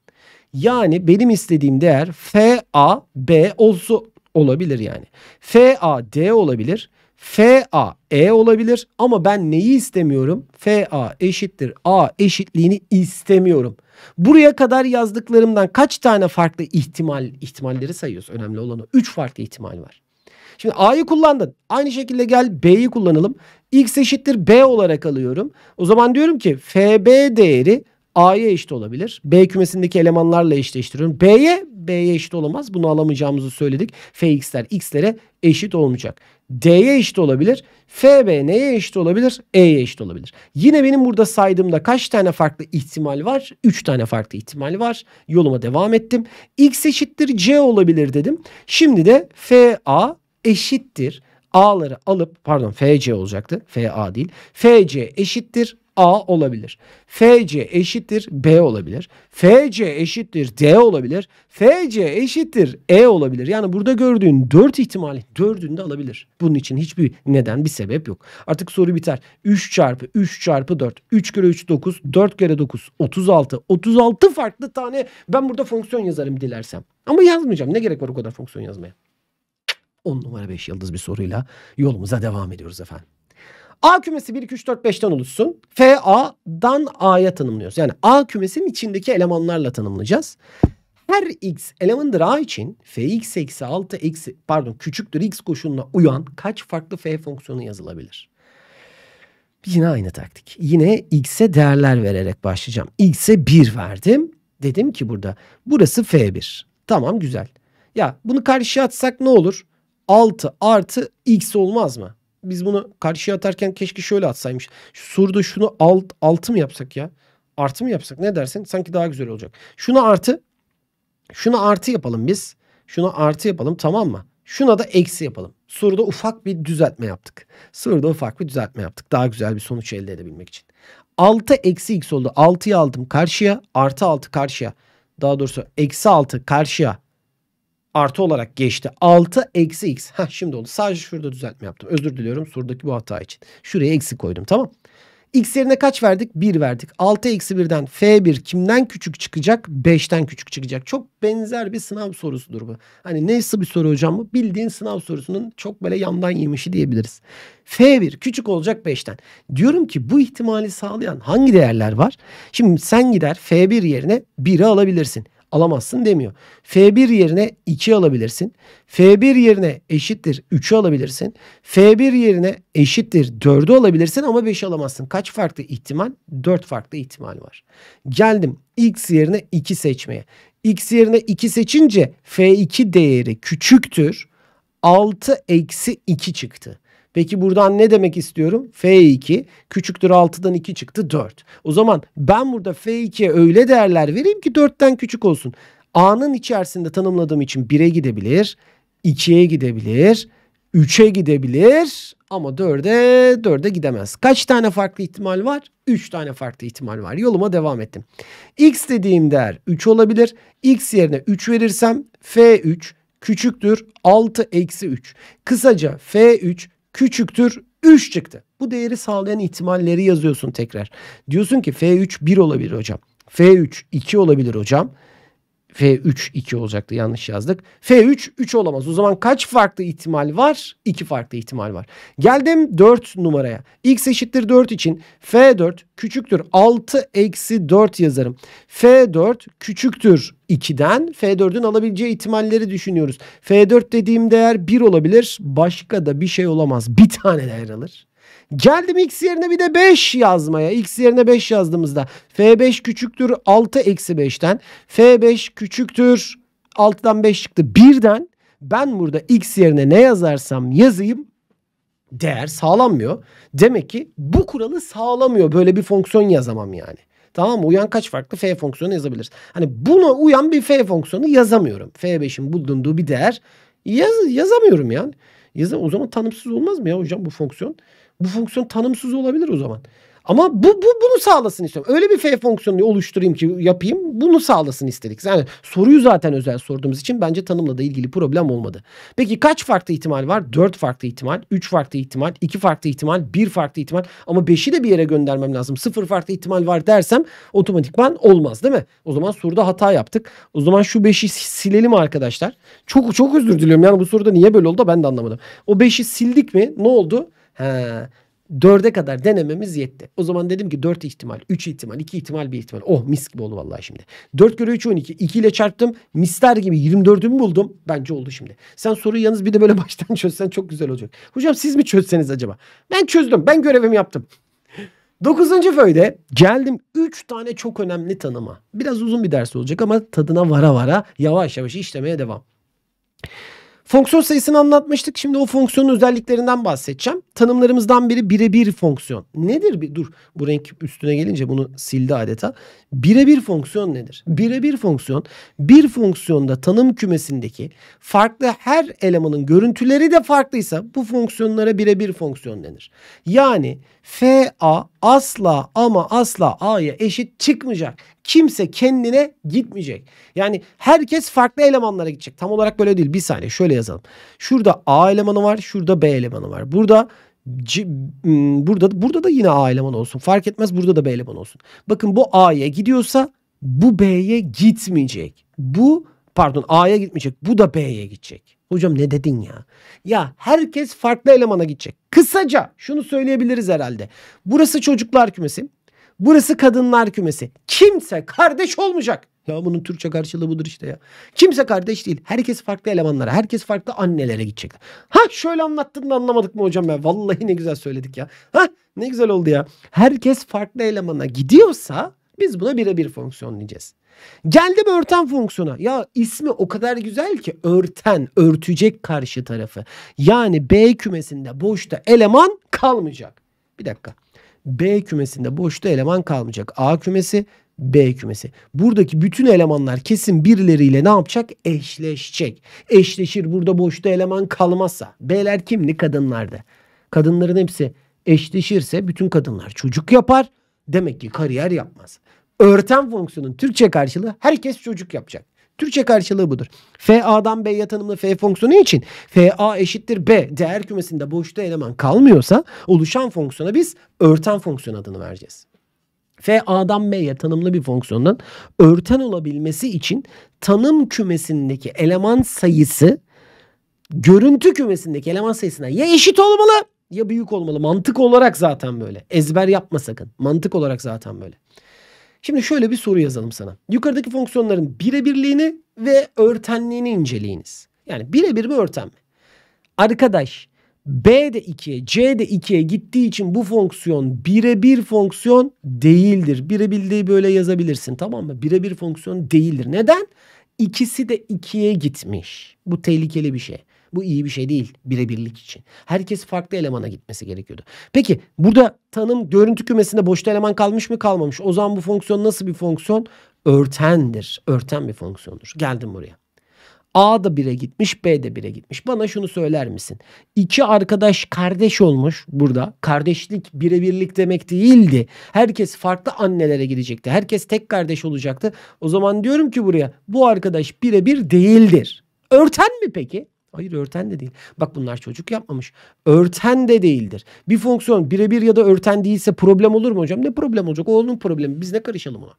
Yani benim istediğim değer F A B olsun olabilir yani. F A D olabilir. FA E olabilir ama ben neyi istemiyorum? FA eşittir A eşitliğini istemiyorum. Buraya kadar yazdıklarımdan kaç tane farklı ihtimal ihtimalleri sayıyoruz? Önemli olanı 3 farklı ihtimal var. Şimdi A'yı kullandın. Aynı şekilde gel B'yi kullanalım. X eşittir B olarak alıyorum. O zaman diyorum ki FB değeri A'ya eşit olabilir. B kümesindeki elemanlarla eşleştiriyorum. B'ye B'ye eşit olamaz. Bunu alamayacağımızı söyledik. Fx'ler X'lere eşit olmayacak. D'ye eşit olabilir. FB neye eşit olabilir? E'ye eşit olabilir. Yine benim burada saydığımda kaç tane farklı ihtimal var? 3 tane farklı ihtimal var. Yoluma devam ettim. X eşittir C olabilir dedim. Şimdi de FA eşittir. A'ları alıp pardon FC olacaktı. FA değil. FC eşittir A olabilir. FC eşittir B olabilir. FC eşittir D olabilir. FC eşittir E olabilir. Yani burada gördüğün 4 ihtimali 4'ünü de alabilir. Bunun için hiçbir neden bir sebep yok. Artık soru biter. 3 çarpı 3 çarpı 4. 3 kere 3 9. 4 kere 9 36. 36 farklı tane ben burada fonksiyon yazarım dilersem. Ama yazmayacağım. Ne gerek var o kadar fonksiyon yazmaya? 10 numara 5 yıldız bir soruyla yolumuza devam ediyoruz efendim. A kümesi 1, 2, 3, 4, 5'ten oluşsun. F A'dan A'ya tanımlıyoruz. Yani A kümesinin içindeki elemanlarla tanımlayacağız. Her x elemandır A için fx eksi 6 eksi pardon küçüktür x koşuluna uyan kaç farklı f fonksiyonu yazılabilir? Yine aynı taktik. Yine x'e değerler vererek başlayacağım. x'e 1 verdim. Dedim ki burada burası f1. Tamam güzel. Ya bunu karşıya atsak ne olur? 6 artı x olmaz mı? biz bunu karşıya atarken keşke şöyle atsaymış. Surda şunu alt, altı mı yapsak ya? Artı mı yapsak? Ne dersin? Sanki daha güzel olacak. Şunu artı. Şunu artı yapalım biz. Şunu artı yapalım tamam mı? Şuna da eksi yapalım. Surda ufak bir düzeltme yaptık. Surda ufak bir düzeltme yaptık. Daha güzel bir sonuç elde edebilmek için. 6 eksi x oldu. 6'yı aldım karşıya. Artı 6 karşıya. Daha doğrusu eksi 6 karşıya artı olarak geçti. 6 eksi x. Ha şimdi oldu. Sadece şurada düzeltme yaptım. Özür diliyorum şuradaki bu hata için. Şuraya eksi koydum tamam. X yerine kaç verdik? 1 verdik. 6 eksi 1'den F1 kimden küçük çıkacak? 5'ten küçük çıkacak. Çok benzer bir sınav sorusudur bu. Hani neyse bir soru hocam bu? Bildiğin sınav sorusunun çok böyle yandan yemişi diyebiliriz. F1 küçük olacak 5'ten. Diyorum ki bu ihtimali sağlayan hangi değerler var? Şimdi sen gider F1 yerine 1'i alabilirsin alamazsın demiyor. F1 yerine 2 alabilirsin. F1 yerine eşittir 3'ü alabilirsin. F1 yerine eşittir 4'ü alabilirsin ama 5'i alamazsın. Kaç farklı ihtimal? 4 farklı ihtimal var. Geldim x yerine 2 seçmeye. x yerine 2 seçince f2 değeri küçüktür. 6 eksi 2 çıktı. Peki buradan ne demek istiyorum? F2 küçüktür 6'dan 2 çıktı 4. O zaman ben burada F2'ye öyle değerler vereyim ki 4'ten küçük olsun. A'nın içerisinde tanımladığım için 1'e gidebilir, 2'ye gidebilir, 3'e gidebilir ama 4'e 4'e gidemez. Kaç tane farklı ihtimal var? 3 tane farklı ihtimal var. Yoluma devam ettim. X dediğim değer 3 olabilir. X yerine 3 verirsem F3 küçüktür 6 eksi 3. Kısaca F3 küçüktür 3 çıktı. Bu değeri sağlayan ihtimalleri yazıyorsun tekrar. Diyorsun ki F3 1 olabilir hocam. F3 2 olabilir hocam. F3 2 olacaktı yanlış yazdık. F3 3 olamaz. O zaman kaç farklı ihtimal var? 2 farklı ihtimal var. Geldim 4 numaraya. X eşittir 4 için F4 küçüktür 6 eksi 4 yazarım. F4 küçüktür 2'den F4'ün alabileceği ihtimalleri düşünüyoruz. F4 dediğim değer 1 olabilir. Başka da bir şey olamaz. Bir tane değer alır. Geldim x yerine bir de 5 yazmaya. x yerine 5 yazdığımızda f5 küçüktür 6 eksi 5'ten. f5 küçüktür 6'dan 5 çıktı 1'den. Ben burada x yerine ne yazarsam yazayım değer sağlanmıyor. Demek ki bu kuralı sağlamıyor. Böyle bir fonksiyon yazamam yani. Tamam mı? Uyan kaç farklı f fonksiyonu yazabiliriz? Hani buna uyan bir f fonksiyonu yazamıyorum. f5'in bulunduğu bir değer yaz, yazamıyorum yani. Yazam o zaman tanımsız olmaz mı ya hocam bu fonksiyon? Bu fonksiyon tanımsız olabilir o zaman. Ama bu, bu bunu sağlasın istiyorum. Öyle bir f fonksiyonu oluşturayım ki yapayım. Bunu sağlasın istedik. Yani soruyu zaten özel sorduğumuz için bence tanımla da ilgili problem olmadı. Peki kaç farklı ihtimal var? 4 farklı ihtimal, 3 farklı ihtimal, 2 farklı ihtimal, 1 farklı ihtimal ama 5'i de bir yere göndermem lazım. 0 farklı ihtimal var dersem otomatikman olmaz değil mi? O zaman soruda hata yaptık. O zaman şu 5'i silelim arkadaşlar. Çok çok özür diliyorum. Yani bu soruda niye böyle oldu ben de anlamadım. O 5'i sildik mi? Ne oldu? He. 4'e kadar denememiz yetti. O zaman dedim ki 4 ihtimal, 3 ihtimal, 2 ihtimal, 1 ihtimal. Oh mis gibi oldu vallahi şimdi. 4 kere 3 12. 2 ile çarptım. Mister gibi 24'ümü buldum. Bence oldu şimdi. Sen soruyu yalnız bir de böyle *laughs* baştan çözsen çok güzel olacak. Hocam siz mi çözseniz acaba? Ben çözdüm. Ben görevimi yaptım. 9. föyde geldim 3 tane çok önemli tanıma. Biraz uzun bir ders olacak ama tadına vara vara yavaş yavaş işlemeye devam. Fonksiyon sayısını anlatmıştık. Şimdi o fonksiyonun özelliklerinden bahsedeceğim. Tanımlarımızdan biri birebir fonksiyon. Nedir? Bir, dur bu renk üstüne gelince bunu sildi adeta. Birebir fonksiyon nedir? Birebir fonksiyon bir fonksiyonda tanım kümesindeki farklı her elemanın görüntüleri de farklıysa bu fonksiyonlara birebir fonksiyon denir. Yani FA asla ama asla A'ya eşit çıkmayacak kimse kendine gitmeyecek. Yani herkes farklı elemanlara gidecek. Tam olarak böyle değil. Bir saniye şöyle yazalım. Şurada A elemanı var, şurada B elemanı var. Burada C, hmm, burada burada da yine A elemanı olsun. Fark etmez burada da B elemanı olsun. Bakın bu A'ya gidiyorsa bu B'ye gitmeyecek. Bu pardon A'ya gitmeyecek. Bu da B'ye gidecek. Hocam ne dedin ya? Ya herkes farklı elemana gidecek. Kısaca şunu söyleyebiliriz herhalde. Burası çocuklar kümesi. Burası kadınlar kümesi. Kimse kardeş olmayacak. Ya bunun Türkçe karşılığı budur işte ya. Kimse kardeş değil. Herkes farklı elemanlara, herkes farklı annelere gidecek. Ha şöyle anlattın da anlamadık mı hocam ya? Vallahi ne güzel söyledik ya. Ha ne güzel oldu ya. Herkes farklı elemana gidiyorsa biz buna birebir fonksiyon diyeceğiz. Geldim örten fonksiyona. Ya ismi o kadar güzel ki örten, örtecek karşı tarafı. Yani B kümesinde boşta eleman kalmayacak. Bir dakika. B kümesinde boşta eleman kalmayacak. A kümesi B kümesi. Buradaki bütün elemanlar kesin birileriyle ne yapacak? Eşleşecek. Eşleşir burada boşta eleman kalmazsa. B'ler kimdi? Kadınlardı. Kadınların hepsi eşleşirse bütün kadınlar çocuk yapar. Demek ki kariyer yapmaz. Örten fonksiyonun Türkçe karşılığı herkes çocuk yapacak. Türkçe karşılığı budur. FA'dan B'ye tanımlı F fonksiyonu için FA eşittir B değer kümesinde boşta eleman kalmıyorsa oluşan fonksiyona biz örten fonksiyon adını vereceğiz. FA'dan B'ye tanımlı bir fonksiyondan örten olabilmesi için tanım kümesindeki eleman sayısı görüntü kümesindeki eleman sayısına ya eşit olmalı ya büyük olmalı. Mantık olarak zaten böyle. Ezber yapma sakın. Mantık olarak zaten böyle. Şimdi şöyle bir soru yazalım sana. Yukarıdaki fonksiyonların birebirliğini ve örtenliğini inceleyiniz. Yani birebir bir örten mi? Arkadaş B de 2'ye C de 2'ye gittiği için bu fonksiyon birebir fonksiyon değildir. Birebildiği böyle yazabilirsin tamam mı? Birebir fonksiyon değildir. Neden? İkisi de 2'ye gitmiş. Bu tehlikeli bir şey. Bu iyi bir şey değil birebirlik için. Herkes farklı elemana gitmesi gerekiyordu. Peki burada tanım görüntü kümesinde boşta eleman kalmış mı kalmamış? O zaman bu fonksiyon nasıl bir fonksiyon? Örtendir. Örten bir fonksiyondur. Geldim buraya. A da 1'e gitmiş, B de 1'e gitmiş. Bana şunu söyler misin? İki arkadaş kardeş olmuş burada. Kardeşlik birebirlik demek değildi. Herkes farklı annelere gidecekti. Herkes tek kardeş olacaktı. O zaman diyorum ki buraya bu arkadaş birebir değildir. Örten mi peki? Hayır örten de değil. Bak bunlar çocuk yapmamış. Örten de değildir. Bir fonksiyon birebir ya da örten değilse problem olur mu hocam? Ne problem olacak? O onun problemi. Biz ne karışalım ona?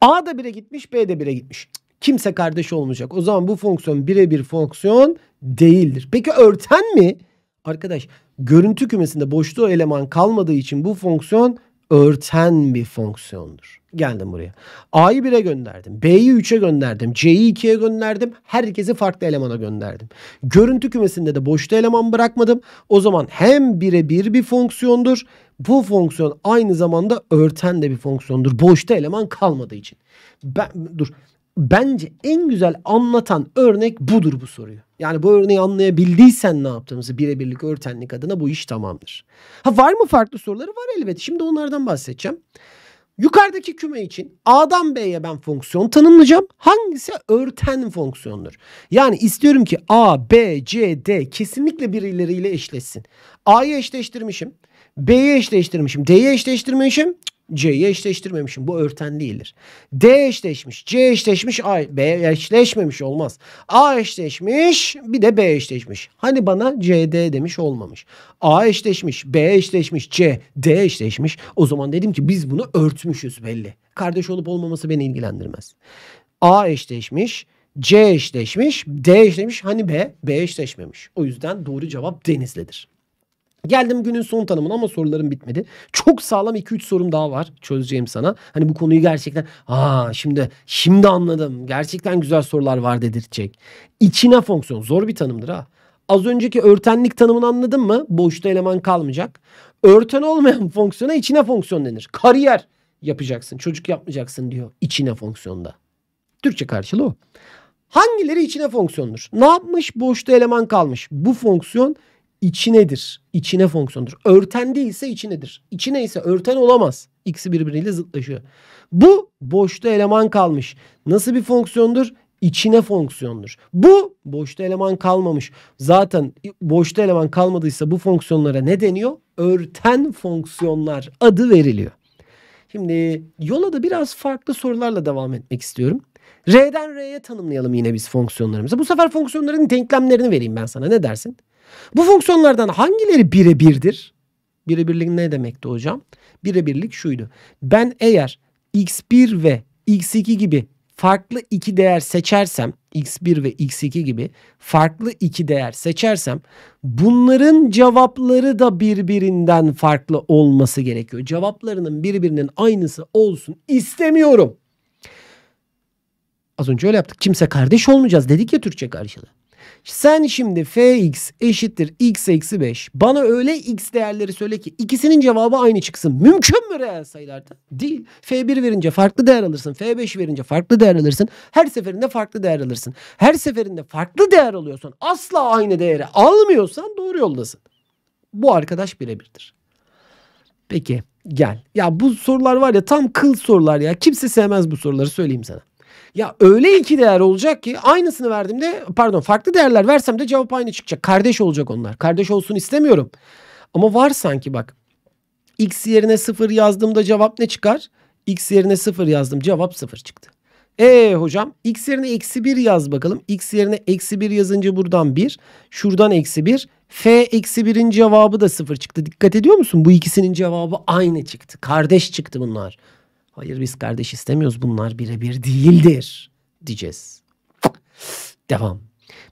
A da bire gitmiş, B de bire gitmiş. Kimse kardeş olmayacak. O zaman bu fonksiyon birebir fonksiyon değildir. Peki örten mi? Arkadaş görüntü kümesinde boşluğu eleman kalmadığı için bu fonksiyon örten bir fonksiyondur. Geldim buraya. A'yı 1'e gönderdim. B'yi 3'e gönderdim. C'yi 2'ye gönderdim. Herkesi farklı elemana gönderdim. Görüntü kümesinde de boşta eleman bırakmadım. O zaman hem birebir bir fonksiyondur. Bu fonksiyon aynı zamanda örten de bir fonksiyondur. Boşta eleman kalmadığı için. Ben, dur bence en güzel anlatan örnek budur bu soruyu. Yani bu örneği anlayabildiysen ne yaptığımızı birebirlik örtenlik adına bu iş tamamdır. Ha var mı farklı soruları? Var elbette. Şimdi onlardan bahsedeceğim. Yukarıdaki küme için A'dan B'ye ben fonksiyon tanımlayacağım. Hangisi örten fonksiyondur? Yani istiyorum ki A, B, C, D kesinlikle birileriyle eşleşsin. A'yı eşleştirmişim. B'yi eşleştirmişim. D'yi eşleştirmişim. C'yi eşleştirmemişim. Bu örten değildir. D eşleşmiş. C eşleşmiş. A, B eşleşmemiş olmaz. A eşleşmiş. Bir de B eşleşmiş. Hani bana C D demiş olmamış. A eşleşmiş. B eşleşmiş. C D eşleşmiş. O zaman dedim ki biz bunu örtmüşüz belli. Kardeş olup olmaması beni ilgilendirmez. A eşleşmiş. C eşleşmiş. D eşleşmiş. Hani B? B eşleşmemiş. O yüzden doğru cevap Denizli'dir. Geldim günün son tanımına ama sorularım bitmedi. Çok sağlam 2-3 sorum daha var çözeceğim sana. Hani bu konuyu gerçekten aa şimdi şimdi anladım. Gerçekten güzel sorular var dedirtecek. İçine fonksiyon zor bir tanımdır ha. Az önceki örtenlik tanımını anladın mı? Boşta eleman kalmayacak. Örten olmayan *laughs* fonksiyona içine fonksiyon denir. Kariyer yapacaksın, çocuk yapmayacaksın diyor içine fonksiyonda. Türkçe karşılığı o. Hangileri içine fonksiyondur? Ne yapmış? Boşta eleman kalmış. Bu fonksiyon içinedir. İçine fonksiyondur. Örten değilse içinedir. İçine ise örten olamaz. İkisi birbiriyle zıtlaşıyor. Bu boşta eleman kalmış. Nasıl bir fonksiyondur? İçine fonksiyondur. Bu boşta eleman kalmamış. Zaten boşta eleman kalmadıysa bu fonksiyonlara ne deniyor? Örten fonksiyonlar adı veriliyor. Şimdi yola da biraz farklı sorularla devam etmek istiyorum. R'den R'ye tanımlayalım yine biz fonksiyonlarımızı. Bu sefer fonksiyonların denklemlerini vereyim ben sana. Ne dersin? Bu fonksiyonlardan hangileri birebirdir? Birebirlik ne demekti hocam? Birebirlik şuydu. Ben eğer x1 ve x2 gibi farklı iki değer seçersem x1 ve x2 gibi farklı iki değer seçersem bunların cevapları da birbirinden farklı olması gerekiyor. Cevaplarının birbirinin aynısı olsun istemiyorum. Az önce öyle yaptık. Kimse kardeş olmayacağız dedik ya Türkçe karşılığı. Sen şimdi fx eşittir x eksi 5. Bana öyle x değerleri söyle ki ikisinin cevabı aynı çıksın. Mümkün mü reel sayılarda? Değil. f1 verince farklı değer alırsın. f5 verince farklı değer alırsın. Her seferinde farklı değer alırsın. Her seferinde farklı değer alıyorsan asla aynı değeri almıyorsan doğru yoldasın. Bu arkadaş birebirdir. Peki gel. Ya bu sorular var ya tam kıl sorular ya. Kimse sevmez bu soruları söyleyeyim sana. Ya öyle iki değer olacak ki aynısını verdiğimde pardon farklı değerler versem de cevap aynı çıkacak. Kardeş olacak onlar. Kardeş olsun istemiyorum. Ama var sanki bak. X yerine 0 yazdığımda cevap ne çıkar? X yerine 0 yazdım cevap 0 çıktı. E hocam x yerine eksi 1 yaz bakalım. X yerine eksi 1 yazınca buradan 1. Şuradan eksi 1. F eksi 1'in cevabı da 0 çıktı. Dikkat ediyor musun? Bu ikisinin cevabı aynı çıktı. Kardeş çıktı bunlar. Hayır biz kardeş istemiyoruz bunlar birebir değildir diyeceğiz. Devam.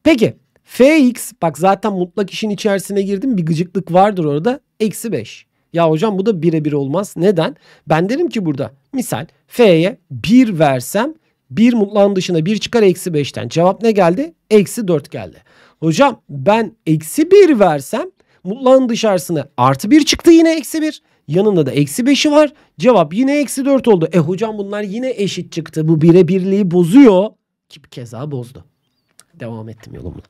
Peki Fx bak zaten mutlak işin içerisine girdim bir gıcıklık vardır orada. Eksi 5. Ya hocam bu da birebir olmaz. Neden? Ben derim ki burada misal F'ye 1 versem 1 mutlağın dışına 1 çıkar eksi 5'ten. Cevap ne geldi? Eksi 4 geldi. Hocam ben eksi 1 versem mutlağın dışarısına artı 1 çıktı yine eksi 1. Yanında da eksi 5'i var. Cevap yine eksi 4 oldu. E hocam bunlar yine eşit çıktı. Bu birebirliği bozuyor. Ki keza bozdu. Devam ettim yolumla.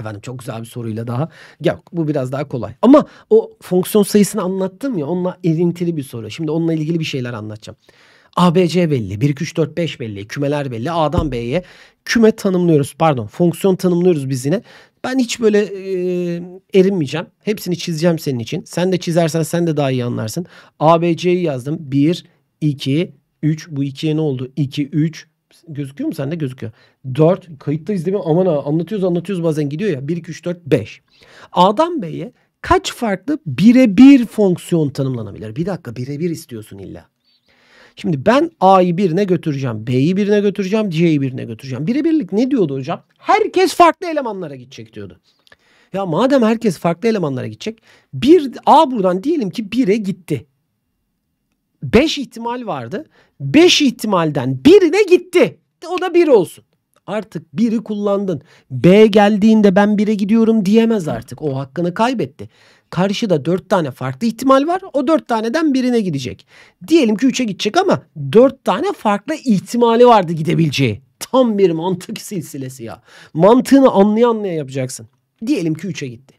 Efendim çok güzel bir soruyla daha. Ya bu biraz daha kolay. Ama o fonksiyon sayısını anlattım ya onunla erintili bir soru. Şimdi onunla ilgili bir şeyler anlatacağım. ABC belli, 1, 2, 3, 4, 5 belli, kümeler belli. A'dan B'ye küme tanımlıyoruz. Pardon fonksiyon tanımlıyoruz biz yine. Ben hiç böyle e, erinmeyeceğim. Hepsini çizeceğim senin için. Sen de çizersen sen de daha iyi anlarsın. ABC'yi yazdım. 1, 2, 3. Bu 2'ye ne oldu? 2, 3. Gözüküyor mu sende? Gözüküyor. 4. Kayıttayız değil mi? Aman ha anlatıyoruz anlatıyoruz bazen gidiyor ya. 1, 2, 3, 4, 5. Adam Bey'e kaç farklı birebir fonksiyon tanımlanabilir? Bir dakika birebir istiyorsun illa. Şimdi ben A'yı birine götüreceğim. B'yi birine götüreceğim. C'yi birine götüreceğim. Birebirlik ne diyordu hocam? Herkes farklı elemanlara gidecek diyordu. Ya madem herkes farklı elemanlara gidecek. Bir A buradan diyelim ki 1'e gitti. 5 ihtimal vardı. 5 ihtimalden birine gitti. E, o da 1 olsun. Artık biri kullandın. B geldiğinde ben bire gidiyorum diyemez artık. O hakkını kaybetti. Karşıda dört tane farklı ihtimal var. O dört taneden birine gidecek. Diyelim ki üçe gidecek ama dört tane farklı ihtimali vardı gidebileceği. Tam bir mantık silsilesi ya. Mantığını anlaya anlaya yapacaksın. Diyelim ki üçe gitti.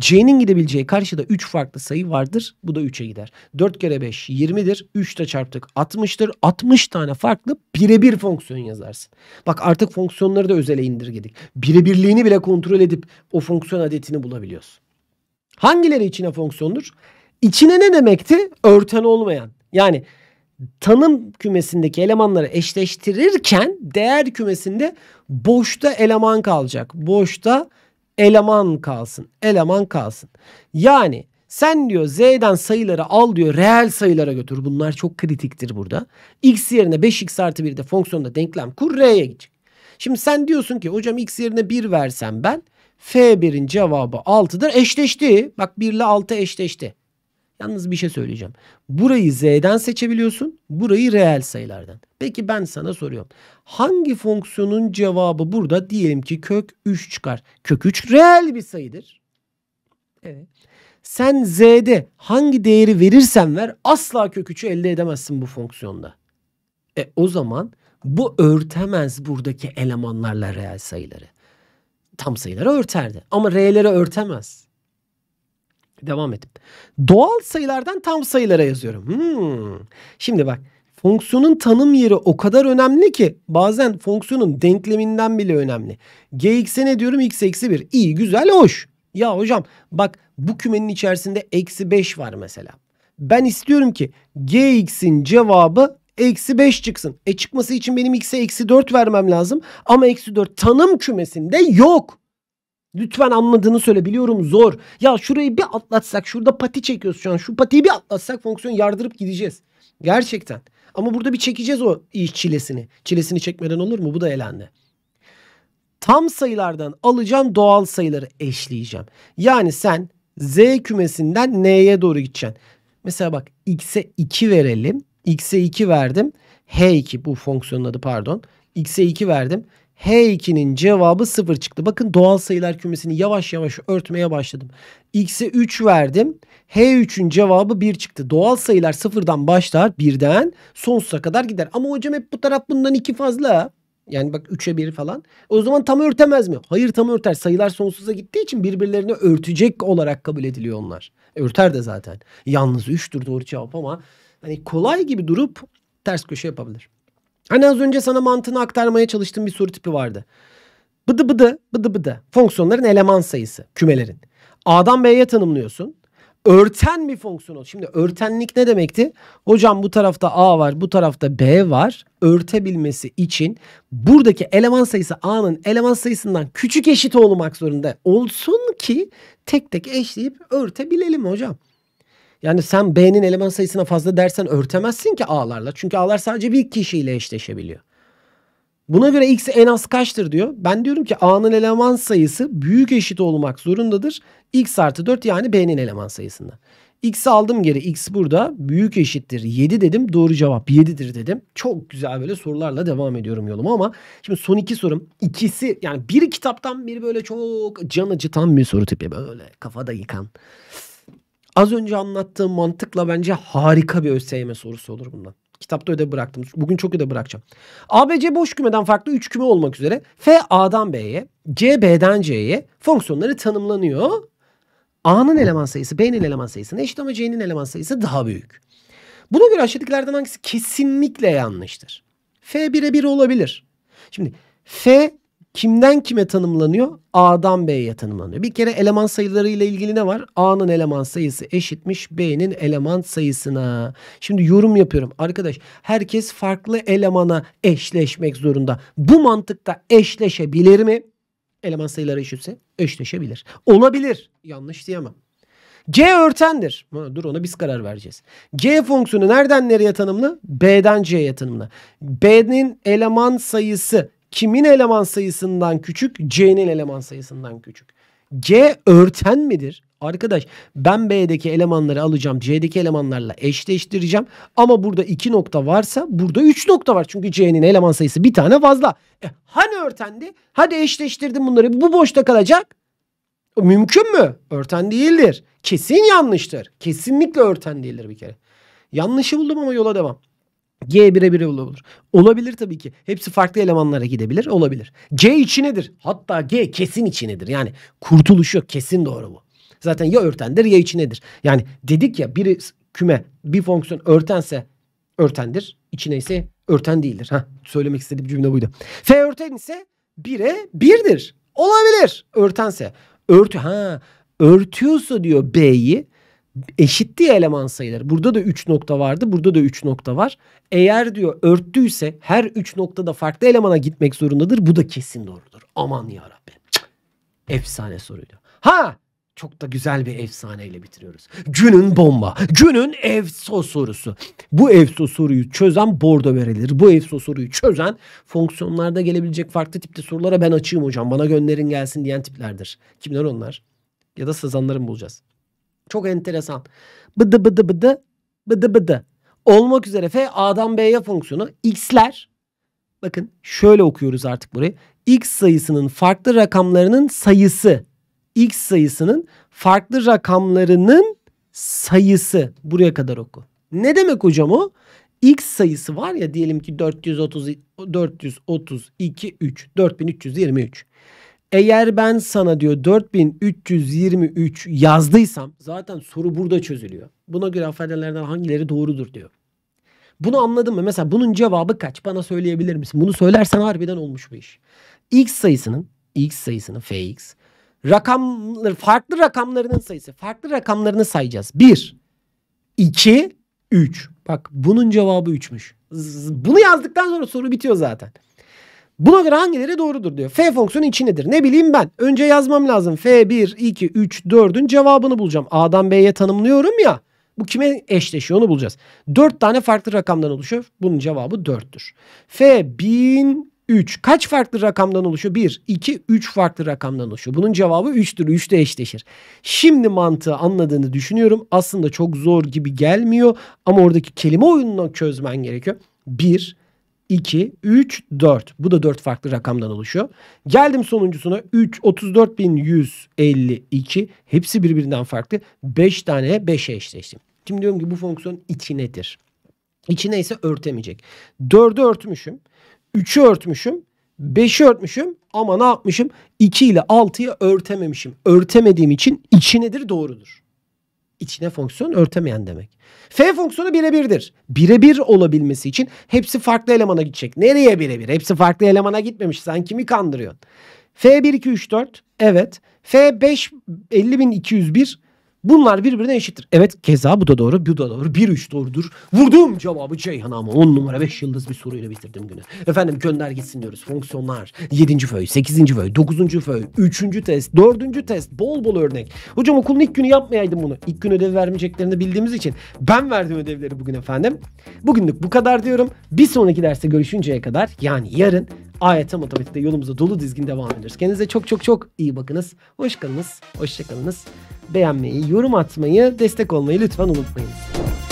C'nin gidebileceği karşıda 3 farklı sayı vardır. Bu da 3'e gider. 4 kere 5 20'dir. 3 de çarptık 60'tır. 60 tane farklı birebir fonksiyon yazarsın. Bak artık fonksiyonları da özele indirgedik. Birebirliğini bile kontrol edip o fonksiyon adetini bulabiliyoruz. Hangileri içine fonksiyondur? İçine ne demekti? Örten olmayan. Yani tanım kümesindeki elemanları eşleştirirken değer kümesinde boşta eleman kalacak. Boşta eleman eleman kalsın. Eleman kalsın. Yani sen diyor Z'den sayıları al diyor reel sayılara götür. Bunlar çok kritiktir burada. X yerine 5X artı 1'de fonksiyonda denklem kur R'ye gidecek. Şimdi sen diyorsun ki hocam X yerine 1 versem ben F1'in cevabı 6'dır. Eşleşti. Bak 1 ile 6 eşleşti. Yalnız bir şey söyleyeceğim. Burayı z'den seçebiliyorsun. Burayı reel sayılardan. Peki ben sana soruyorum. Hangi fonksiyonun cevabı burada diyelim ki kök 3 çıkar. Kök 3 reel bir sayıdır. Evet. Sen z'de hangi değeri verirsen ver asla kök 3'ü elde edemezsin bu fonksiyonda. E o zaman bu örtemez buradaki elemanlarla reel sayıları. Tam sayıları örterdi ama r'lere örtemez. Devam edip. Doğal sayılardan tam sayılara yazıyorum. Hmm. Şimdi bak fonksiyonun tanım yeri o kadar önemli ki bazen fonksiyonun denkleminden bile önemli. Gx'e ne diyorum? x eksi 1. İyi güzel hoş. Ya hocam bak bu kümenin içerisinde eksi 5 var mesela. Ben istiyorum ki gx'in cevabı eksi 5 çıksın. E çıkması için benim x'e eksi 4 vermem lazım. Ama eksi 4 tanım kümesinde yok. Lütfen anladığını söyle biliyorum zor. Ya şurayı bir atlatsak şurada pati çekiyoruz şu an. Şu patiyi bir atlatsak fonksiyon yardırıp gideceğiz. Gerçekten. Ama burada bir çekeceğiz o iş çilesini. Çilesini çekmeden olur mu? Bu da elendi. Tam sayılardan alacağım doğal sayıları eşleyeceğim. Yani sen z kümesinden n'ye doğru gideceksin. Mesela bak x'e 2 verelim. x'e 2 verdim. h2 bu fonksiyonun adı pardon. x'e 2 verdim. H2'nin cevabı 0 çıktı. Bakın doğal sayılar kümesini yavaş yavaş örtmeye başladım. X'e 3 verdim. H3'ün cevabı 1 çıktı. Doğal sayılar 0'dan başlar 1'den sonsuza kadar gider. Ama hocam hep bu taraf bundan 2 fazla. Yani bak 3'e 1 falan. O zaman tam örtemez mi? Hayır tam örter. Sayılar sonsuza gittiği için birbirlerini örtecek olarak kabul ediliyor onlar. Örter de zaten. Yalnız 3'tür doğru cevap ama hani kolay gibi durup ters köşe yapabilir. Hani az önce sana mantığını aktarmaya çalıştığım bir soru tipi vardı. Bıdı bıdı bıdı bıdı. Fonksiyonların eleman sayısı kümelerin. A'dan B'ye tanımlıyorsun. Örten bir fonksiyon ol. Şimdi örtenlik ne demekti? Hocam bu tarafta A var, bu tarafta B var. Örtebilmesi için buradaki eleman sayısı A'nın eleman sayısından küçük eşit olmak zorunda olsun ki tek tek eşleyip örtebilelim hocam. Yani sen B'nin eleman sayısına fazla dersen örtemezsin ki A'larla. Çünkü A'lar sadece bir kişiyle eşleşebiliyor. Buna göre X en az kaçtır diyor. Ben diyorum ki A'nın eleman sayısı büyük eşit olmak zorundadır. X artı 4 yani B'nin eleman sayısında. X'i aldım geri. X burada büyük eşittir. 7 dedim. Doğru cevap 7'dir dedim. Çok güzel böyle sorularla devam ediyorum yoluma ama şimdi son iki sorum. ikisi yani bir kitaptan biri böyle çok can acıtan bir soru tipi. Böyle kafada yıkan. Az önce anlattığım mantıkla bence harika bir ÖSYM sorusu olur bundan. Kitapta öde bıraktım. Bugün çok öde bırakacağım. ABC boş kümeden farklı 3 küme olmak üzere F A'dan B'ye, C B'den C'ye fonksiyonları tanımlanıyor. A'nın eleman sayısı B'nin eleman sayısına eşit ama C'nin eleman sayısı daha büyük. Buna göre aşağıdakilerden hangisi kesinlikle yanlıştır? F 1'e 1 olabilir. Şimdi F kimden kime tanımlanıyor? A'dan B'ye tanımlanıyor. Bir kere eleman sayıları ile ilgili ne var? A'nın eleman sayısı eşitmiş B'nin eleman sayısına. Şimdi yorum yapıyorum. Arkadaş herkes farklı elemana eşleşmek zorunda. Bu mantıkta eşleşebilir mi? Eleman sayıları eşitse eşleşebilir. Olabilir. Yanlış diyemem. C örtendir. Ha, dur ona biz karar vereceğiz. G fonksiyonu nereden nereye tanımlı? B'den C'ye tanımlı. B'nin eleman sayısı kimin eleman sayısından küçük? C'nin eleman sayısından küçük. G örten midir? Arkadaş ben B'deki elemanları alacağım. C'deki elemanlarla eşleştireceğim. Ama burada 2 nokta varsa burada 3 nokta var. Çünkü C'nin eleman sayısı bir tane fazla. E, hani örtendi? Hadi eşleştirdim bunları. Bu boşta kalacak. Mümkün mü? Örten değildir. Kesin yanlıştır. Kesinlikle örten değildir bir kere. Yanlışı buldum ama yola devam. G bire bire olabilir. Olabilir tabii ki. Hepsi farklı elemanlara gidebilir. Olabilir. C içinedir. Hatta G kesin içinedir. Yani kurtuluş yok. Kesin doğru bu. Zaten ya örtendir ya içinedir. Yani dedik ya bir küme bir fonksiyon örtense örtendir. İçine ise örten değildir. Ha söylemek istediğim cümle buydu. F örten ise 1'e 1'dir. Olabilir örtense. Örtü ha örtüyorsa diyor B'yi eşit eleman sayıları. Burada da 3 nokta vardı. Burada da 3 nokta var. Eğer diyor örttüyse her 3 noktada farklı elemana gitmek zorundadır. Bu da kesin doğrudur. Aman ya Rabbi. Efsane soruydu. Ha çok da güzel bir efsaneyle bitiriyoruz. Günün bomba, günün EFSO sorusu. Bu EFSO soruyu çözen bordo verilir. Bu EFSO soruyu çözen fonksiyonlarda gelebilecek farklı tipte sorulara ben açığım hocam bana gönderin gelsin diyen tiplerdir. Kimler onlar? Ya da sazanları mı bulacağız? Çok enteresan. Bıdı bıdı bıdı bıdı bıdı. Olmak üzere F A'dan B'ye fonksiyonu. X'ler bakın şöyle okuyoruz artık burayı. X sayısının farklı rakamlarının sayısı. X sayısının farklı rakamlarının sayısı. Buraya kadar oku. Ne demek hocam o? X sayısı var ya diyelim ki 430 432 3 4323. Eğer ben sana diyor 4323 yazdıysam zaten soru burada çözülüyor. Buna göre ifadelerden hangileri doğrudur diyor. Bunu anladın mı? Mesela bunun cevabı kaç? Bana söyleyebilir misin? Bunu söylersen harbiden olmuş bu iş. X sayısının x sayısının fx rakamları farklı rakamlarının sayısı. Farklı rakamlarını sayacağız. 1 2 3. Bak bunun cevabı 3'müş. Bunu yazdıktan sonra soru bitiyor zaten. Buna göre hangileri doğrudur diyor. F fonksiyonu içindedir. Ne bileyim ben. Önce yazmam lazım. F1, 2, 3, 4'ün cevabını bulacağım. A'dan B'ye tanımlıyorum ya. Bu kime eşleşiyor onu bulacağız. 4 tane farklı rakamdan oluşuyor. Bunun cevabı 4'tür. F 1003 kaç farklı rakamdan oluşuyor? 1, 2, 3 farklı rakamdan oluşuyor. Bunun cevabı 3'tür. 3 de eşleşir. Şimdi mantığı anladığını düşünüyorum. Aslında çok zor gibi gelmiyor. Ama oradaki kelime oyununu çözmen gerekiyor. 1, 2, 3, 4. Bu da 4 farklı rakamdan oluşuyor. Geldim sonuncusuna 3, 34.152. Hepsi birbirinden farklı. 5 tane 5'e eşleştim. Şimdi diyorum ki bu fonksiyon içinedir. İçine ise neyse örtemeyecek. 4'ü örtmüşüm. 3'ü örtmüşüm. 5'i örtmüşüm ama ne yapmışım? 2 ile 6'yı örtememişim. Örtemediğim için içinedir, doğrudur içine fonksiyon örtemeyen demek. F fonksiyonu birebirdir. Birebir olabilmesi için hepsi farklı elemana gidecek. Nereye birebir? Hepsi farklı elemana gitmemiş. Sen kimi kandırıyorsun? F1 2 3 4 evet. F5 50201 Bunlar birbirine eşittir. Evet keza bu da doğru, bu da doğru. bir üç doğrudur. Vurdum cevabı Ceyhan ama 10 numara 5 yıldız bir soruyla bitirdim günü. Efendim gönder gitsin diyoruz. Fonksiyonlar 7. föy, 8. föy, 9. föy, 3. test, 4. test. Bol bol örnek. Hocam okulun ilk günü yapmayaydım bunu. İlk gün ödev vermeyeceklerini bildiğimiz için ben verdim ödevleri bugün efendim. Bugünlük bu kadar diyorum. Bir sonraki derste görüşünceye kadar yani yarın AYT matematikte yolumuza dolu dizgin devam ediyoruz. Kendinize çok çok çok iyi bakınız. Hoş kalınız, hoşça Beğenmeyi, yorum atmayı, destek olmayı lütfen unutmayınız.